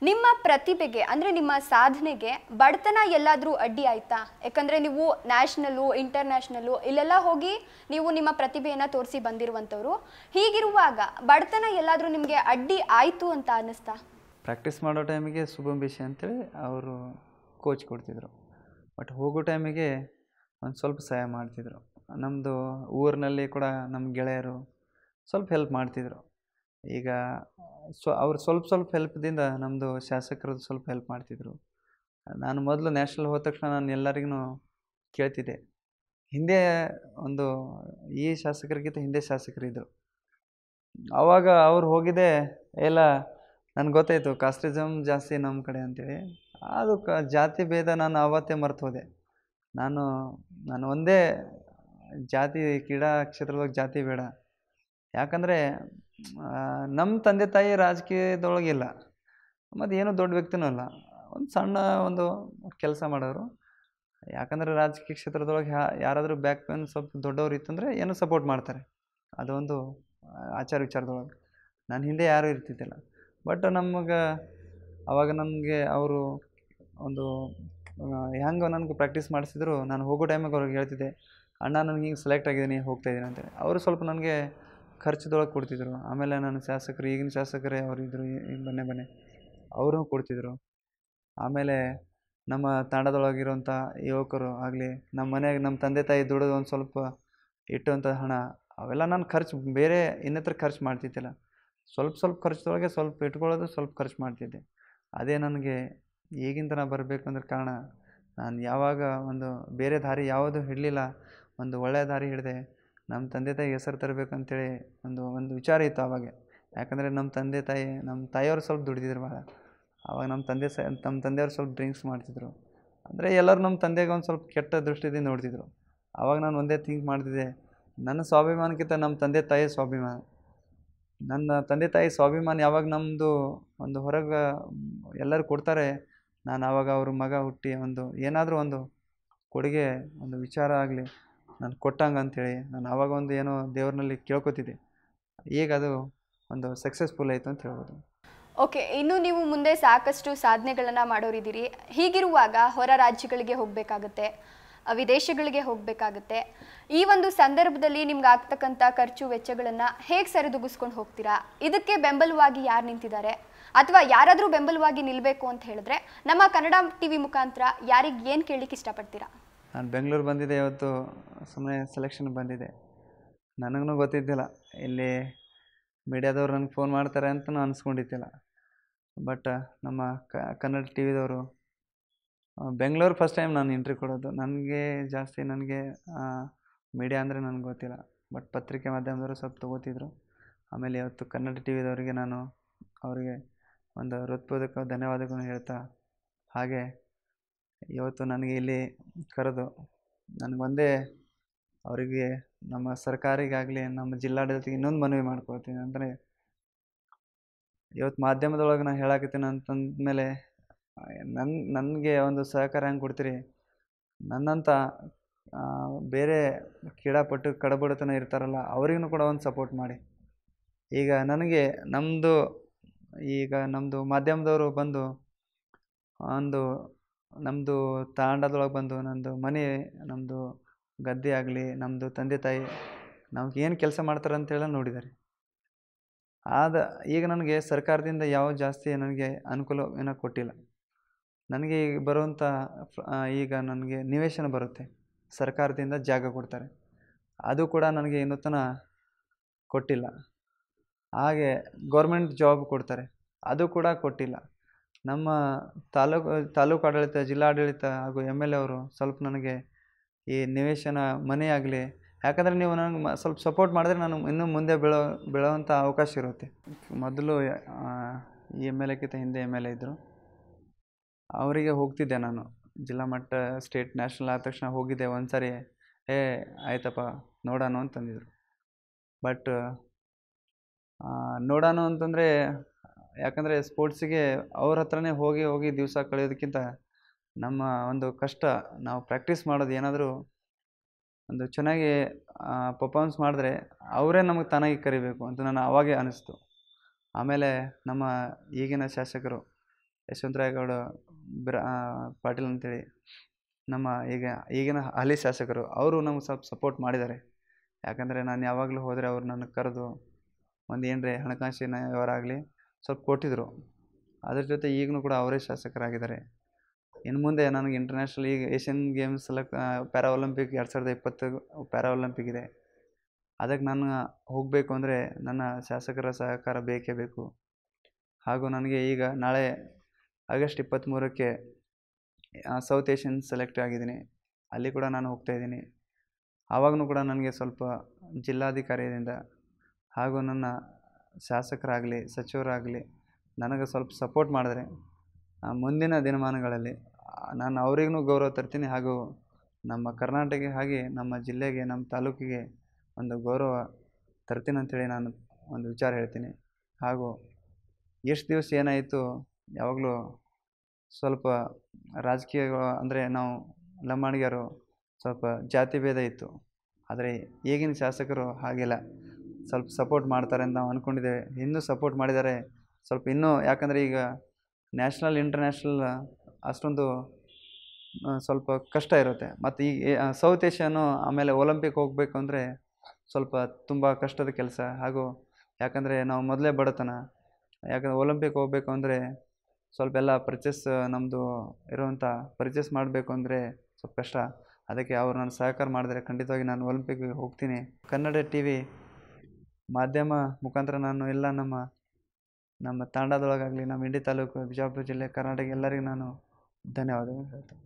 ನಿಮ್ಮ ಪ್ರತಿಭೆಗೆ ಅಂದರೆ ನಿಮ್ಮ ಸಾಧನೆಗೆ ಬಡತನ ಎಲ್ಲಾದರೂ ಅಡ್ಡಿ ಆಯಿತಾ ಯಾಕಂದರೆ ನೀವು ನ್ಯಾಷನಲ್ಲು ಇಂಟರ್ನ್ಯಾಷನಲ್ಲು ಇಲ್ಲೆಲ್ಲ ಹೋಗಿ ನೀವು ನಿಮ್ಮ ಪ್ರತಿಭೆಯನ್ನು ತೋರಿಸಿ ಬಂದಿರುವಂಥವ್ರು ಹೀಗಿರುವಾಗ ಬಡತನ ಎಲ್ಲಾದರೂ ನಿಮಗೆ ಅಡ್ಡಿ ಆಯಿತು ಅಂತ ಅನ್ನಿಸ್ತಾ ಪ್ರಾಕ್ಟೀಸ್ ಮಾಡೋ ಟೈಮಿಗೆ ಶುಭಂ ಬಿಷಿ ಅಂತೇಳಿ ಅವರು ಕೋಚ್ ಕೊಡ್ತಿದ್ರು ಬಟ್ ಹೋಗೋ ಟೈಮಿಗೆ ಒಂದು ಸ್ವಲ್ಪ ಸಹಾಯ ಮಾಡ್ತಿದ್ರು ನಮ್ಮದು ಊರಿನಲ್ಲಿ ಕೂಡ ನಮ್ಮ ಗೆಳೆಯರು ಸ್ವಲ್ಪ ಹೆಲ್ಪ್ ಮಾಡ್ತಿದ್ರು ಈಗ ಸ್ವ ಅವ್ರು ಸ್ವಲ್ಪ ಸ್ವಲ್ಪ ಹೆಲ್ಪ್ದಿಂದ ನಮ್ಮದು ಶಾಸಕರದ್ದು ಸ್ವಲ್ಪ ಹೆಲ್ಪ್ ಮಾಡ್ತಿದ್ರು ನಾನು ಮೊದಲು ನ್ಯಾಷನಲ್ ಹೋದ ತಕ್ಷಣ ನಾನು ಎಲ್ಲರಿಗೂ ಕೇಳ್ತಿದ್ದೆ ಹಿಂದೆ ಒಂದು ಈ ಶಾಸಕರಿಗಿಂತ ಹಿಂದೆ ಶಾಸಕರಿದ್ದರು ಆವಾಗ ಅವ್ರು ಹೋಗಿದ್ದೆ ಎಲ್ಲ ನನಗೆ ಗೊತ್ತಾಯಿತು ಕಾಸ್ಟಿಸಮ್ ಜಾಸ್ತಿ ನಮ್ಮ ಕಡೆ ಅಂತೇಳಿ ಅದು ಕ ಜಾತಿ ಭೇದ ನಾನು ಆವತ್ತೇ ಮರೆತು ಹೋದೆ ನಾನು ನಾನು ಒಂದೇ ಜಾತಿ ಕ್ರೀಡಾ ಕ್ಷೇತ್ರದಾಗ ಜಾತಿ ಬೇಡ ಯಾಕಂದರೆ ನಮ್ಮ ತಂದೆ ತಾಯಿ ರಾಜಕೀಯದೊಳಗಿಲ್ಲ ಮತ್ತು ಏನೂ ದೊಡ್ಡ ವ್ಯಕ್ತಿನೂ ಅಲ್ಲ ಒಂದು ಸಣ್ಣ ಒಂದು ಕೆಲಸ ಮಾಡೋರು ಯಾಕಂದರೆ ರಾಜಕೀಯ ಕ್ಷೇತ್ರದೊಳಗೆ ಯಾರಾದರೂ ಬ್ಯಾಕ್ ಪೇನ್ ಸ್ವಲ್ಪ ದೊಡ್ಡವ್ರು ಇತ್ತಂದರೆ ಏನೋ ಸಪೋರ್ಟ್ ಮಾಡ್ತಾರೆ ಅದೊಂದು ಆಚಾರ ವಿಚಾರದೊಳಗೆ ನನ್ನ ಹಿಂದೆ ಯಾರೂ ಇರ್ತಿದ್ದಿಲ್ಲ ಬಟ್ ನಮಗೆ ಅವಾಗ ನನಗೆ ಅವರು ಒಂದು ಹೆಂಗೆ ನನಗೆ ಪ್ರಾಕ್ಟೀಸ್ ಮಾಡಿಸಿದ್ರು ನಾನು ಹೋಗೋ ಟೈಮಿಗೆ ಅವ್ರಿಗೆ ಹೇಳ್ತಿದ್ದೆ ಅಣ್ಣ ನನಗೆ ಹಿಂಗೆ ಸೆಲೆಕ್ಟ್ ಆಗಿದ್ದೀನಿ ಹೋಗ್ತಾಯಿದ್ದೀನಿ ಅಂತೇಳಿ ಅವರು ಸ್ವಲ್ಪ ನನಗೆ ಖರ್ಚದೊಳಗೆ ಕೊಡ್ತಿದ್ರು ಆಮೇಲೆ ನನ್ನ ಶಾಸಕರು ಈಗಿನ ಶಾಸಕರೇ ಅವರಿದ್ದರು ಮನೆ ಮನೆ ಅವರು ಕೊಡ್ತಿದ್ರು ಆಮೇಲೆ ನಮ್ಮ ತಂಡದೊಳಗಿರುವಂಥ ಯುವಕರು ಆಗಲಿ ನಮ್ಮ ಮನೆಗೆ ನಮ್ಮ ತಂದೆ ತಾಯಿ ದುಡಿದು ಒಂದು ಸ್ವಲ್ಪ ಇಟ್ಟಂಥ ಹಣ ಅವೆಲ್ಲ ನಾನು ಖರ್ಚು ಬೇರೆ ಇನ್ನತ್ರ ಖರ್ಚು ಮಾಡ್ತಿದ್ದಿಲ್ಲ ಸ್ವಲ್ಪ ಸ್ವಲ್ಪ ಖರ್ಚದೊಳಗೆ ಸ್ವಲ್ಪ ಇಟ್ಕೊಳ್ಳೋದು ಸ್ವಲ್ಪ ಖರ್ಚು ಮಾಡ್ತಿದ್ದೆ ಅದೇ ನನಗೆ ಈಗಿಂದ ನಾನು ಬರಬೇಕು ಅಂದ್ರೆ ಕಾರಣ ನಾನು ಯಾವಾಗ ಒಂದು ಬೇರೆ ದಾರಿ ಯಾವುದು ಹಿಡಲಿಲ್ಲ ಒಂದು ಒಳ್ಳೆಯ ದಾರಿ ಹಿಡಿದೆ ನಮ್ಮ ತಂದೆ ತಾಯಿ ಹೆಸರು ತರಬೇಕಂತೇಳಿ ಒಂದು ಒಂದು ವಿಚಾರ ಇತ್ತು ಆವಾಗ ಯಾಕಂದರೆ ನಮ್ಮ ತಂದೆ ತಾಯಿ ನಮ್ಮ ತಾಯಿಯವರು ಸ್ವಲ್ಪ ದುಡಿದಿದ್ರು ಭಾಳ ಆವಾಗ ನಮ್ಮ ತಂದೆ ಸ ನಮ್ಮ ತಂದೆಯವ್ರು ಸ್ವಲ್ಪ ಡ್ರಿಂಕ್ಸ್ ಮಾಡ್ತಿದ್ರು ಅಂದರೆ ಎಲ್ಲರೂ ನಮ್ಮ ತಂದೆಗೆ ಒಂದು ಸ್ವಲ್ಪ ಕೆಟ್ಟ ದೃಷ್ಟಿಯಿಂದ ನೋಡ್ತಿದ್ರು ಆವಾಗ ನಾನು ಒಂದೇ ಥಿಂಕ್ ಮಾಡ್ತಿದ್ದೆ ನನ್ನ ಸ್ವಾಭಿಮಾನಕ್ಕಿಂತ ನಮ್ಮ ತಂದೆ ತಾಯಿ ಸ್ವಾಭಿಮಾನ ನನ್ನ ತಂದೆ ತಾಯಿ ಸ್ವಾಭಿಮಾನ ಯಾವಾಗ ನಮ್ಮದು ಒಂದು ಹೊರಗೆ ಎಲ್ಲರೂ ಕೊಡ್ತಾರೆ ನಾನು ಆವಾಗ ಅವ್ರ ಮಗ ಹುಟ್ಟಿ ಒಂದು ಏನಾದರೂ ಒಂದು ಕೊಡುಗೆ ಒಂದು ವಿಚಾರ ಆಗಲಿ ನಾನು ಕೊಟ್ಟಂಗೆ ಅಂಥೇಳಿ ನಾನು ಆವಾಗ ಒಂದು ಏನೋ ದೇವ್ರನಲ್ಲಿ ಕೇಳ್ಕೊತಿದ್ದೆ ಈಗ ಅದು ಒಂದು ಸಕ್ಸಸ್ಫುಲ್ ಆಯಿತು ಅಂತ ಹೇಳ್ಬೋದು ಓಕೆ ಇನ್ನು ನೀವು ಮುಂದೆ ಸಾಕಷ್ಟು ಸಾಧನೆಗಳನ್ನು ಮಾಡೋರಿದ್ದೀರಿ ಹೀಗಿರುವಾಗ ಹೊರ ರಾಜ್ಯಗಳಿಗೆ ಹೋಗಬೇಕಾಗತ್ತೆ ವಿದೇಶಗಳಿಗೆ ಹೋಗಬೇಕಾಗತ್ತೆ ಈ ಒಂದು ಸಂದರ್ಭದಲ್ಲಿ ನಿಮ್ಗೆ ಆಗ್ತಕ್ಕಂಥ ಖರ್ಚು ವೆಚ್ಚಗಳನ್ನು ಹೇಗೆ ಸರಿದೂಗಿಸ್ಕೊಂಡು ಹೋಗ್ತೀರಾ ಇದಕ್ಕೆ ಬೆಂಬಲವಾಗಿ ಯಾರು ನಿಂತಿದ್ದಾರೆ ಅಥವಾ ಯಾರಾದರೂ ಬೆಂಬಲವಾಗಿ ನಿಲ್ಲಬೇಕು ಅಂತ ಹೇಳಿದ್ರೆ ನಮ್ಮ ಕನ್ನಡ ಟಿ ವಿ ಮುಖಾಂತರ ಯಾರಿಗೆ ಏನು ಕೇಳಲಿಕ್ಕೆ ಇಷ್ಟಪಡ್ತೀರಾ ನಾನು ಬೆಂಗಳೂರು ಬಂದಿದ್ದೆ ಇವತ್ತು ಸುಮ್ಮನೆ ಸೆಲೆಕ್ಷನ್ ಬಂದಿದೆ ನನಗೂ ಗೊತ್ತಿದ್ದಿಲ್ಲ ಇಲ್ಲಿ ಮೀಡಿಯಾದವ್ರು ನನಗೆ ಫೋನ್ ಮಾಡ್ತಾರೆ ಅಂತಲೂ ಅನ್ಸ್ಕೊಂಡಿದ್ದಿಲ್ಲ ಬಟ್ ನಮ್ಮ ಕನ್ನಡ ಟಿ ವಿದವರು ಬೆಂಗಳೂರು ಫಸ್ಟ್ ಟೈಮ್ ನಾನು ಇಂಟ್ರಿ ಕೊಡೋದು ನನಗೆ ಜಾಸ್ತಿ ನನಗೆ ಮೀಡಿಯಾ ಅಂದರೆ ನನಗೆ ಗೊತ್ತಿಲ್ಲ ಬಟ್ ಪತ್ರಿಕೆ ಮಾಧ್ಯಮದವರು ಸ್ವಲ್ಪ ತೊಗೋತಿದ್ರು ಆಮೇಲೆ ಇವತ್ತು ಕನ್ನಡ ಟಿ ವಿದವರಿಗೆ ನಾನು ಅವರಿಗೆ ಒಂದು ಹೃತ್ಪೂರ್ವಕ ಧನ್ಯವಾದಗಳನ್ನು ಹೇಳ್ತಾ ಹಾಗೆ ಇವತ್ತು ನನಗೆ ಇಲ್ಲಿ ಕರೆದು ನನಗೊಂದೇ ಅವರಿಗೆ ನಮ್ಮ ಸರ್ಕಾರಿಗಾಗಲಿ ನಮ್ಮ ಜಿಲ್ಲಾಡಳಿತಕ್ಕೆ ಇನ್ನೊಂದು ಮನವಿ ಮಾಡ್ಕೊಳ್ತೀನಿ ಅಂದರೆ ಇವತ್ತು ಮಾಧ್ಯಮದೊಳಗೆ ನಾನು ಹೇಳಾಕತ್ತೀನಿ ಅಂತಂದಮೇಲೆ ನನ್ ನನಗೆ ಒಂದು ಸಹಕಾರ ಹೆಂಗೆ ಕೊಡ್ತೀರಿ ನನ್ನಂಥ ಬೇರೆ ಕ್ರೀಡಾಪಟು ಕಡಬಡತನ ಇರ್ತಾರಲ್ಲ ಅವ್ರಿಗೂ ಕೂಡ ಒಂದು ಸಪೋರ್ಟ್ ಮಾಡಿ ಈಗ ನನಗೆ ನಮ್ಮದು ಈಗ ನಮ್ಮದು ಮಾಧ್ಯಮದವರು ಬಂದು ಒಂದು ನಮ್ಮದು ತಾಂಡದೊಳಗೆ ಬಂದು ನಂದು ಮನೆ ನಮ್ಮದು ಗದ್ದೆ ಆಗಲಿ ನಮ್ಮದು ತಂದೆ ತಾಯಿ ನಮ್ಗೆ ಏನು ಕೆಲಸ ಮಾಡ್ತಾರೆ ಅಂತೇಳಿ ನೋಡಿದ್ದಾರೆ ಆದ ಈಗ ನನಗೆ ಸರ್ಕಾರದಿಂದ ಯಾವ ಜಾಸ್ತಿ ನನಗೆ ಅನುಕೂಲ ಏನೋ ಕೊಟ್ಟಿಲ್ಲ ನನಗೆ ಈಗ ಬರುವಂಥ ಈಗ ನನಗೆ ನಿವೇಶನ ಬರುತ್ತೆ ಸರ್ಕಾರದಿಂದ ಜಾಗ ಕೊಡ್ತಾರೆ ಅದು ಕೂಡ ನನಗೆ ಇನ್ನೂತನ ಕೊಟ್ಟಿಲ್ಲ ಹಾಗೆ ಗೌರ್ಮೆಂಟ್ ಜಾಬ್ ಕೊಡ್ತಾರೆ ಅದು ಕೂಡ ಕೊಟ್ಟಿಲ್ಲ ನಮ್ಮ ತಾಲೂಕು ತಾಲೂಕು ಆಡಳಿತ ಜಿಲ್ಲಾಡಳಿತ ಹಾಗೂ ಎಮ್ ಎಲ್ ಎ ಅವರು ಸ್ವಲ್ಪ ನನಗೆ ಈ ನಿವೇಶನ ಮನೆ ಆಗಲಿ ಯಾಕಂದರೆ ನೀವು ನನಗೆ ಮ ಸ್ವಲ್ಪ ಸಪೋರ್ಟ್ ಮಾಡಿದ್ರೆ ನಾನು ಇನ್ನೂ ಮುಂದೆ ಬೆಳೋ ಬೆಳೋವಂಥ ಅವಕಾಶ ಇರುತ್ತೆ ಮೊದಲು ಈ ಎಮ್ ಎಲ್ ಎಕ್ಕಿಂತ ಹಿಂದೆ ಎಮ್ ಎಲ್ ಎ ಇದ್ದರು ಅವರಿಗೆ ಹೋಗ್ತಿದ್ದೆ ನಾನು ಜಿಲ್ಲಾ ಮಟ್ಟ ಸ್ಟೇಟ್ ನ್ಯಾಷನಲ್ ಆದ ತಕ್ಷಣ ಹೋಗಿದ್ದೆ ಒಂದು ಸಾರಿ ಏ ಆಯ್ತಪ್ಪ ನೋಡೋಣ ಅಂತಂದಿದ್ರು ಬಟ್ ನೋಡೋಣ ಅಂತಂದರೆ ಯಾಕಂದರೆ ಸ್ಪೋರ್ಟ್ಸಿಗೆ ಅವ್ರ ಹತ್ರನೇ ಹೋಗಿ ಹೋಗಿ ದಿವಸ ಕಳೆಯೋದಕ್ಕಿಂತ ನಮ್ಮ ಒಂದು ಕಷ್ಟ ನಾವು ಪ್ರ್ಯಾಕ್ಟೀಸ್ ಮಾಡೋದು ಏನಾದರೂ ಒಂದು ಚೆನ್ನಾಗಿ ಪರ್ಫಾರ್ಮೆನ್ಸ್ ಮಾಡಿದ್ರೆ ಅವರೇ ನಮಗೆ ತಾನಾಗಿ ಕರಿಬೇಕು ಅಂತ ನಾನು ಆವಾಗೇ ಅನ್ನಿಸ್ತು ಆಮೇಲೆ ನಮ್ಮ ಈಗಿನ ಶಾಸಕರು ಯಶವಂತರಾಯಗೌಡ ಬಿರ ಪಾಟೀಲ್ ಅಂತೇಳಿ ನಮ್ಮ ಈಗ ಈಗಿನ ಹಾಲಿ ಶಾಸಕರು ಅವರು ನಮ್ಗೆ ಸ್ವಲ್ಪ ಸಪೋರ್ಟ್ ಮಾಡಿದ್ದಾರೆ ಯಾಕಂದರೆ ನಾನು ಯಾವಾಗಲೂ ಹೋದರೆ ಅವ್ರು ನನ್ನ ಕರೆದು ಒಂದು ಏನರೇ ಹಣಕಾಸಿನ ವ್ಯವಹಾರ ಆಗಲಿ ಸ್ವಲ್ಪ ಕೊಟ್ಟಿದ್ದರು ಅದ್ರ ಜೊತೆ ಈಗಲೂ ಕೂಡ ಅವರೇ ಶಾಸಕರಾಗಿದ್ದಾರೆ ಇನ್ನು ಮುಂದೆ ನನಗೆ ಇಂಟರ್ನ್ಯಾಷನಲ್ ಈಗ Asian games select para Olympic ಎರಡು ಸಾವಿರದ ಇಪ್ಪತ್ತು ಪ್ಯಾರಾ ಒಲಿಂಪಿಕ್ ಇದೆ ಅದಕ್ಕೆ ನಾನು ಹೋಗಬೇಕು ಅಂದರೆ ನನ್ನ ಶಾಸಕರ ಸಹಕಾರ ಬೇಕೇ ಬೇಕು ಹಾಗೂ ನನಗೆ ಈಗ ನಾಳೆ ಆಗಸ್ಟ್ ಇಪ್ಪತ್ತ್ಮೂರಕ್ಕೆ ಸೌತ್ ಏಷ್ಯನ್ ಸೆಲೆಕ್ಟ್ ಆಗಿದ್ದೀನಿ ಅಲ್ಲಿ ಕೂಡ ನಾನು ಹೋಗ್ತಾಯಿದ್ದೀನಿ ಆವಾಗೂ ಕೂಡ ನನಗೆ ಸ್ವಲ್ಪ ಜಿಲ್ಲಾಧಿಕಾರಿಯಿಂದ ಹಾಗೂ ನನ್ನ ಶಾಸಕರಾಗಲಿ ಸಚಿವರಾಗಲಿ ನನಗೆ ಸ್ವಲ್ಪ ಸಪೋರ್ಟ್ ಮಾಡಿದ್ರೆ ಮುಂದಿನ ದಿನಮಾನಗಳಲ್ಲಿ ನಾನು ಅವ್ರಿಗೂ ಗೌರವ ತರ್ತೀನಿ ಹಾಗೂ ನಮ್ಮ ಕರ್ನಾಟಕ ಹಾಗೆ ನಮ್ಮ ಜಿಲ್ಲೆಗೆ ನಮ್ಮ ತಾಲೂಕಿಗೆ ಒಂದು ಗೌರವ ತರ್ತೀನಿ ಅಂಥೇಳಿ ನಾನು ಒಂದು ವಿಚಾರ ಹೇಳ್ತೀನಿ ಹಾಗೂ ಎಷ್ಟು ದಿವಸ ಏನಾಯಿತು ಯಾವಾಗಲೂ ಸ್ವಲ್ಪ ರಾಜಕೀಯ ಅಂದರೆ ನಾವು ಲಂಬಾಣಿಗರು ಸ್ವಲ್ಪ ಜಾತಿ ಭೇದ ಇತ್ತು ಆದರೆ ಈಗಿನ ಶಾಸಕರು ಹಾಗಿಲ್ಲ ಸ್ವಲ್ಪ ಸಪೋರ್ಟ್ ಮಾಡ್ತಾರೆ ಅಂತ ನಾವು ಅಂದ್ಕೊಂಡಿದ್ದೇವೆ ಇನ್ನೂ ಸಪೋರ್ಟ್ ಮಾಡಿದ್ದಾರೆ ಸ್ವಲ್ಪ ಇನ್ನೂ ಯಾಕಂದರೆ ಈಗ ನ್ಯಾಷನಲ್ ಇಂಟರ್ನ್ಯಾಷನಲ್ ಅಷ್ಟೊಂದು ಸ್ವಲ್ಪ ಕಷ್ಟ ಇರುತ್ತೆ ಮತ್ತು ಈ ಸೌತ್ ಏಷ್ಯಾನು ಆಮೇಲೆ ಒಲಿಂಪಿಕ್ ಹೋಗಬೇಕು ಅಂದರೆ ಸ್ವಲ್ಪ ತುಂಬ ಕಷ್ಟದ ಕೆಲಸ ಹಾಗೂ ಯಾಕಂದರೆ ನಾವು ಮೊದಲೇ ಬಡತನ ಯಾಕಂದರೆ ಒಲಿಂಪಿಕ್ ಹೋಗಬೇಕು ಅಂದರೆ ಸ್ವಲ್ಪ ಎಲ್ಲ ಪರ್ಚೇಸ್ ನಮ್ಮದು ಇರುವಂಥ ಪರ್ಚೇಸ್ ಮಾಡಬೇಕು ಅಂದರೆ ಸ್ವಲ್ಪ ಕಷ್ಟ ಅದಕ್ಕೆ ಅವರು ನಾನು ಸಹಕಾರ ಮಾಡಿದರೆ ಖಂಡಿತವಾಗಿ ನಾನು ಒಲಿಂಪಿಕ್ಗೆ ಹೋಗ್ತೀನಿ ಕನ್ನಡ ಟಿ ವಿ ಮಾಧ್ಯಮ ಮುಖಾಂತರ ನಾನು ಎಲ್ಲ ನಮ್ಮ ನಮ್ಮ ತಂಡದೊಳಗಾಗಲಿ ನಮ್ಮ ಇಂಡಿ ತಾಲೂಕು ಬಿಜಾಪುರ ಜಿಲ್ಲೆ ಕರ್ನಾಟಕ ಎಲ್ಲರಿಗೂ ನಾನು ಧನ್ಯವಾದಗಳು ಹೇಳ್ತೇನೆ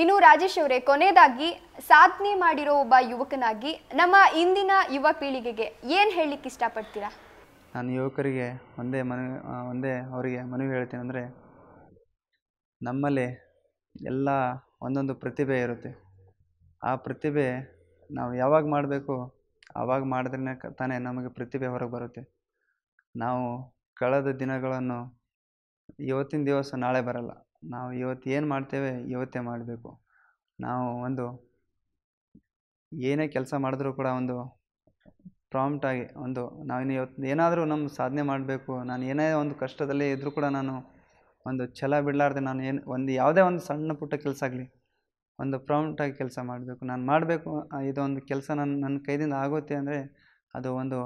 ಇನ್ನು ರಾಜೇಶ್ ಅವರೇ ಕೊನೆಯದಾಗಿ ಸಾಧನೆ ಮಾಡಿರೋ ಒಬ್ಬ ಯುವಕನಾಗಿ ನಮ್ಮ ಇಂದಿನ ಯುವ ಪೀಳಿಗೆಗೆ ಏನು ಹೇಳಲಿಕ್ಕೆ ಇಷ್ಟಪಡ್ತೀರಾ ನಾನು ಯುವಕರಿಗೆ ಒಂದೇ ಮನ ಒಂದೇ ಅವರಿಗೆ ಮನವಿ ಹೇಳ್ತೀನಿ ಅಂದರೆ ನಮ್ಮಲ್ಲಿ ಎಲ್ಲ ಒಂದೊಂದು ಪ್ರತಿಭೆ ಇರುತ್ತೆ ಆ ಪ್ರತಿಭೆ ನಾವು ಯಾವಾಗ ಮಾಡಬೇಕು ಆವಾಗ ಮಾಡಿದ್ರೆ ತಾನೇ ನಮಗೆ ಪ್ರತಿಭೆ ಹೊರಗೆ ಬರುತ್ತೆ ನಾವು ಕಳೆದ ದಿನಗಳನ್ನು ಇವತ್ತಿನ ದಿವಸ ನಾಳೆ ಬರಲ್ಲ ನಾವು ಇವತ್ತು ಏನು ಮಾಡ್ತೇವೆ ಇವತ್ತೇ ಮಾಡಬೇಕು ನಾವು ಒಂದು ಏನೇ ಕೆಲಸ ಮಾಡಿದ್ರೂ ಕೂಡ ಒಂದು ಪ್ರಾಂಪ್ಟಾಗಿ ಒಂದು ಇನ್ನು ಇವತ್ತು ಏನಾದರೂ ನಮ್ಮ ಸಾಧನೆ ಮಾಡಬೇಕು ನಾನು ಏನೇ ಒಂದು ಕಷ್ಟದಲ್ಲಿ ಇದ್ದರೂ ಕೂಡ ನಾನು ಒಂದು ಛಲ ಬಿಡಲಾರ್ದೆ ನಾನು ಏನು ಒಂದು ಯಾವುದೇ ಒಂದು ಸಣ್ಣ ಪುಟ್ಟ ಕೆಲಸ ಆಗಲಿ ಒಂದು ಪ್ರೌಂಟಾಗಿ ಕೆಲಸ ಮಾಡಬೇಕು ನಾನು ಮಾಡಬೇಕು ಇದೊಂದು ಕೆಲಸ ನನ್ನ ನನ್ನ ಕೈದಿಂದ ಆಗುತ್ತೆ ಅಂದರೆ ಅದು ಒಂದು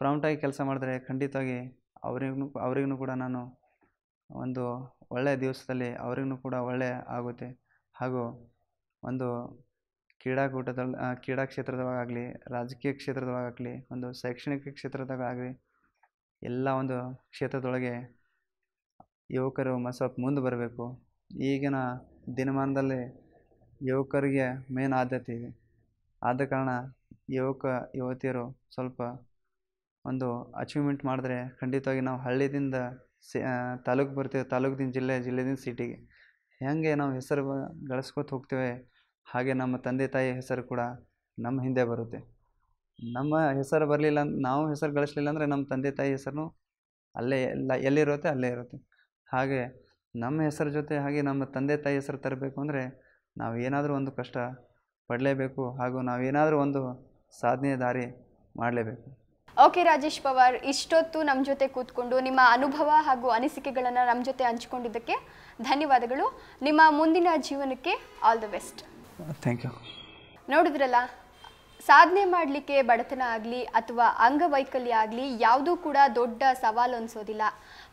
ಪ್ರೌಂಟಾಗಿ ಕೆಲಸ ಮಾಡಿದ್ರೆ ಖಂಡಿತವಾಗಿ ಅವರಿಗೂ ಅವರಿಗೂ ಕೂಡ ನಾನು ಒಂದು ಒಳ್ಳೆಯ ದಿವಸದಲ್ಲಿ ಅವ್ರಿಗೂ ಕೂಡ ಒಳ್ಳೆಯ ಆಗುತ್ತೆ ಹಾಗೂ ಒಂದು ಕ್ರೀಡಾಕೂಟದಲ್ಲಿ ಕ್ರೀಡಾ ಕ್ಷೇತ್ರದೊಳಗಾಗಲಿ ರಾಜಕೀಯ ಕ್ಷೇತ್ರದೊಳಗಾಗಲಿ ಒಂದು ಶೈಕ್ಷಣಿಕ ಕ್ಷೇತ್ರದಾಗಲಿ ಎಲ್ಲ ಒಂದು ಕ್ಷೇತ್ರದೊಳಗೆ ಯುವಕರು ಮಸಪ್ ಮುಂದೆ ಬರಬೇಕು ಈಗಿನ ದಿನಮಾನದಲ್ಲಿ ಯುವಕರಿಗೆ ಮೇನ್ ಆದ್ಯತೆ ಇದೆ ಆದ ಕಾರಣ ಯುವಕ ಯುವತಿಯರು ಸ್ವಲ್ಪ ಒಂದು ಅಚೀವ್ಮೆಂಟ್ ಮಾಡಿದ್ರೆ ಖಂಡಿತವಾಗಿ ನಾವು ಹಳ್ಳಿಯಿಂದ ಸಿ ತಾಲೂಕು ಬರ್ತೀವಿ ತಾಲೂಕಿನ ಜಿಲ್ಲೆ ಜಿಲ್ಲೆದಿಂದ ಸಿಟಿಗೆ ಹೇಗೆ ನಾವು ಹೆಸರು ಗಳಿಸ್ಕೊತ ಹೋಗ್ತೇವೆ ಹಾಗೆ ನಮ್ಮ ತಂದೆ ತಾಯಿ ಹೆಸರು ಕೂಡ ನಮ್ಮ ಹಿಂದೆ ಬರುತ್ತೆ ನಮ್ಮ ಹೆಸರು ಬರಲಿಲ್ಲ ನಾವು ಹೆಸರು ಗಳಿಸ್ಲಿಲ್ಲ ಅಂದರೆ ನಮ್ಮ ತಂದೆ ತಾಯಿ ಹೆಸರು ಅಲ್ಲೇ ಎಲ್ಲ ಎಲ್ಲಿರುತ್ತೆ ಅಲ್ಲೇ ಇರುತ್ತೆ ಹಾಗೆ ನಮ್ಮ ಹೆಸರು ಜೊತೆ ಹಾಗೆ ನಮ್ಮ ತಂದೆ ತಾಯಿ ಹೆಸರು ತರಬೇಕು ಅಂದರೆ ನಾವು ಏನಾದರೂ ಒಂದು ಕಷ್ಟ ಪಡಲೇಬೇಕು ಹಾಗೂ ಏನಾದರೂ ಒಂದು ಸಾಧನೆಯ ದಾರಿ ಮಾಡಲೇಬೇಕು ಓಕೆ ರಾಜೇಶ್ ಪವಾರ್ ಇಷ್ಟೊತ್ತು ನಮ್ಮ ಜೊತೆ ಕೂತ್ಕೊಂಡು ನಿಮ್ಮ ಅನುಭವ ಹಾಗೂ ಅನಿಸಿಕೆಗಳನ್ನು ನಮ್ಮ ಜೊತೆ ಹಂಚಿಕೊಂಡಿದ್ದಕ್ಕೆ ಧನ್ಯವಾದಗಳು ನಿಮ್ಮ ಮುಂದಿನ ಜೀವನಕ್ಕೆ all the best thank you ನೋಡಿದ್ರಲ್ಲ ಸಾಧನೆ ಮಾಡಲಿಕ್ಕೆ ಬಡತನ ಆಗಲಿ ಅಥವಾ ಅಂಗವೈಕಲ್ಯ ಆಗಲಿ ಯಾವುದೂ ಕೂಡ ದೊಡ್ಡ ಸವಾಲು ಅನಿಸೋದಿಲ್ಲ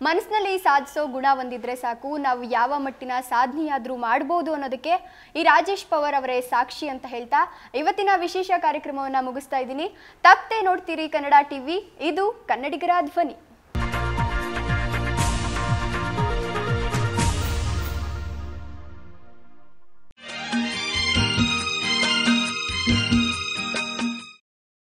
ಮನಸ್ಸಿನಲ್ಲಿ ಸಾಧಿಸೋ ಗುಣ ಒಂದಿದ್ರೆ ಸಾಕು ನಾವು ಯಾವ ಮಟ್ಟಿನ ಸಾಧನೆಯಾದರೂ ಮಾಡ್ಬೋದು ಅನ್ನೋದಕ್ಕೆ ಈ ರಾಜೇಶ್ ಪವರ್ ಅವರೇ ಸಾಕ್ಷಿ ಅಂತ ಹೇಳ್ತಾ ಇವತ್ತಿನ ವಿಶೇಷ ಕಾರ್ಯಕ್ರಮವನ್ನು ಮುಗಿಸ್ತಾ ಇದ್ದೀನಿ ತಪ್ಪೇ ನೋಡ್ತೀರಿ ಕನ್ನಡ ಟಿವಿ ಇದು ಕನ್ನಡಿಗರ ಧ್ವನಿ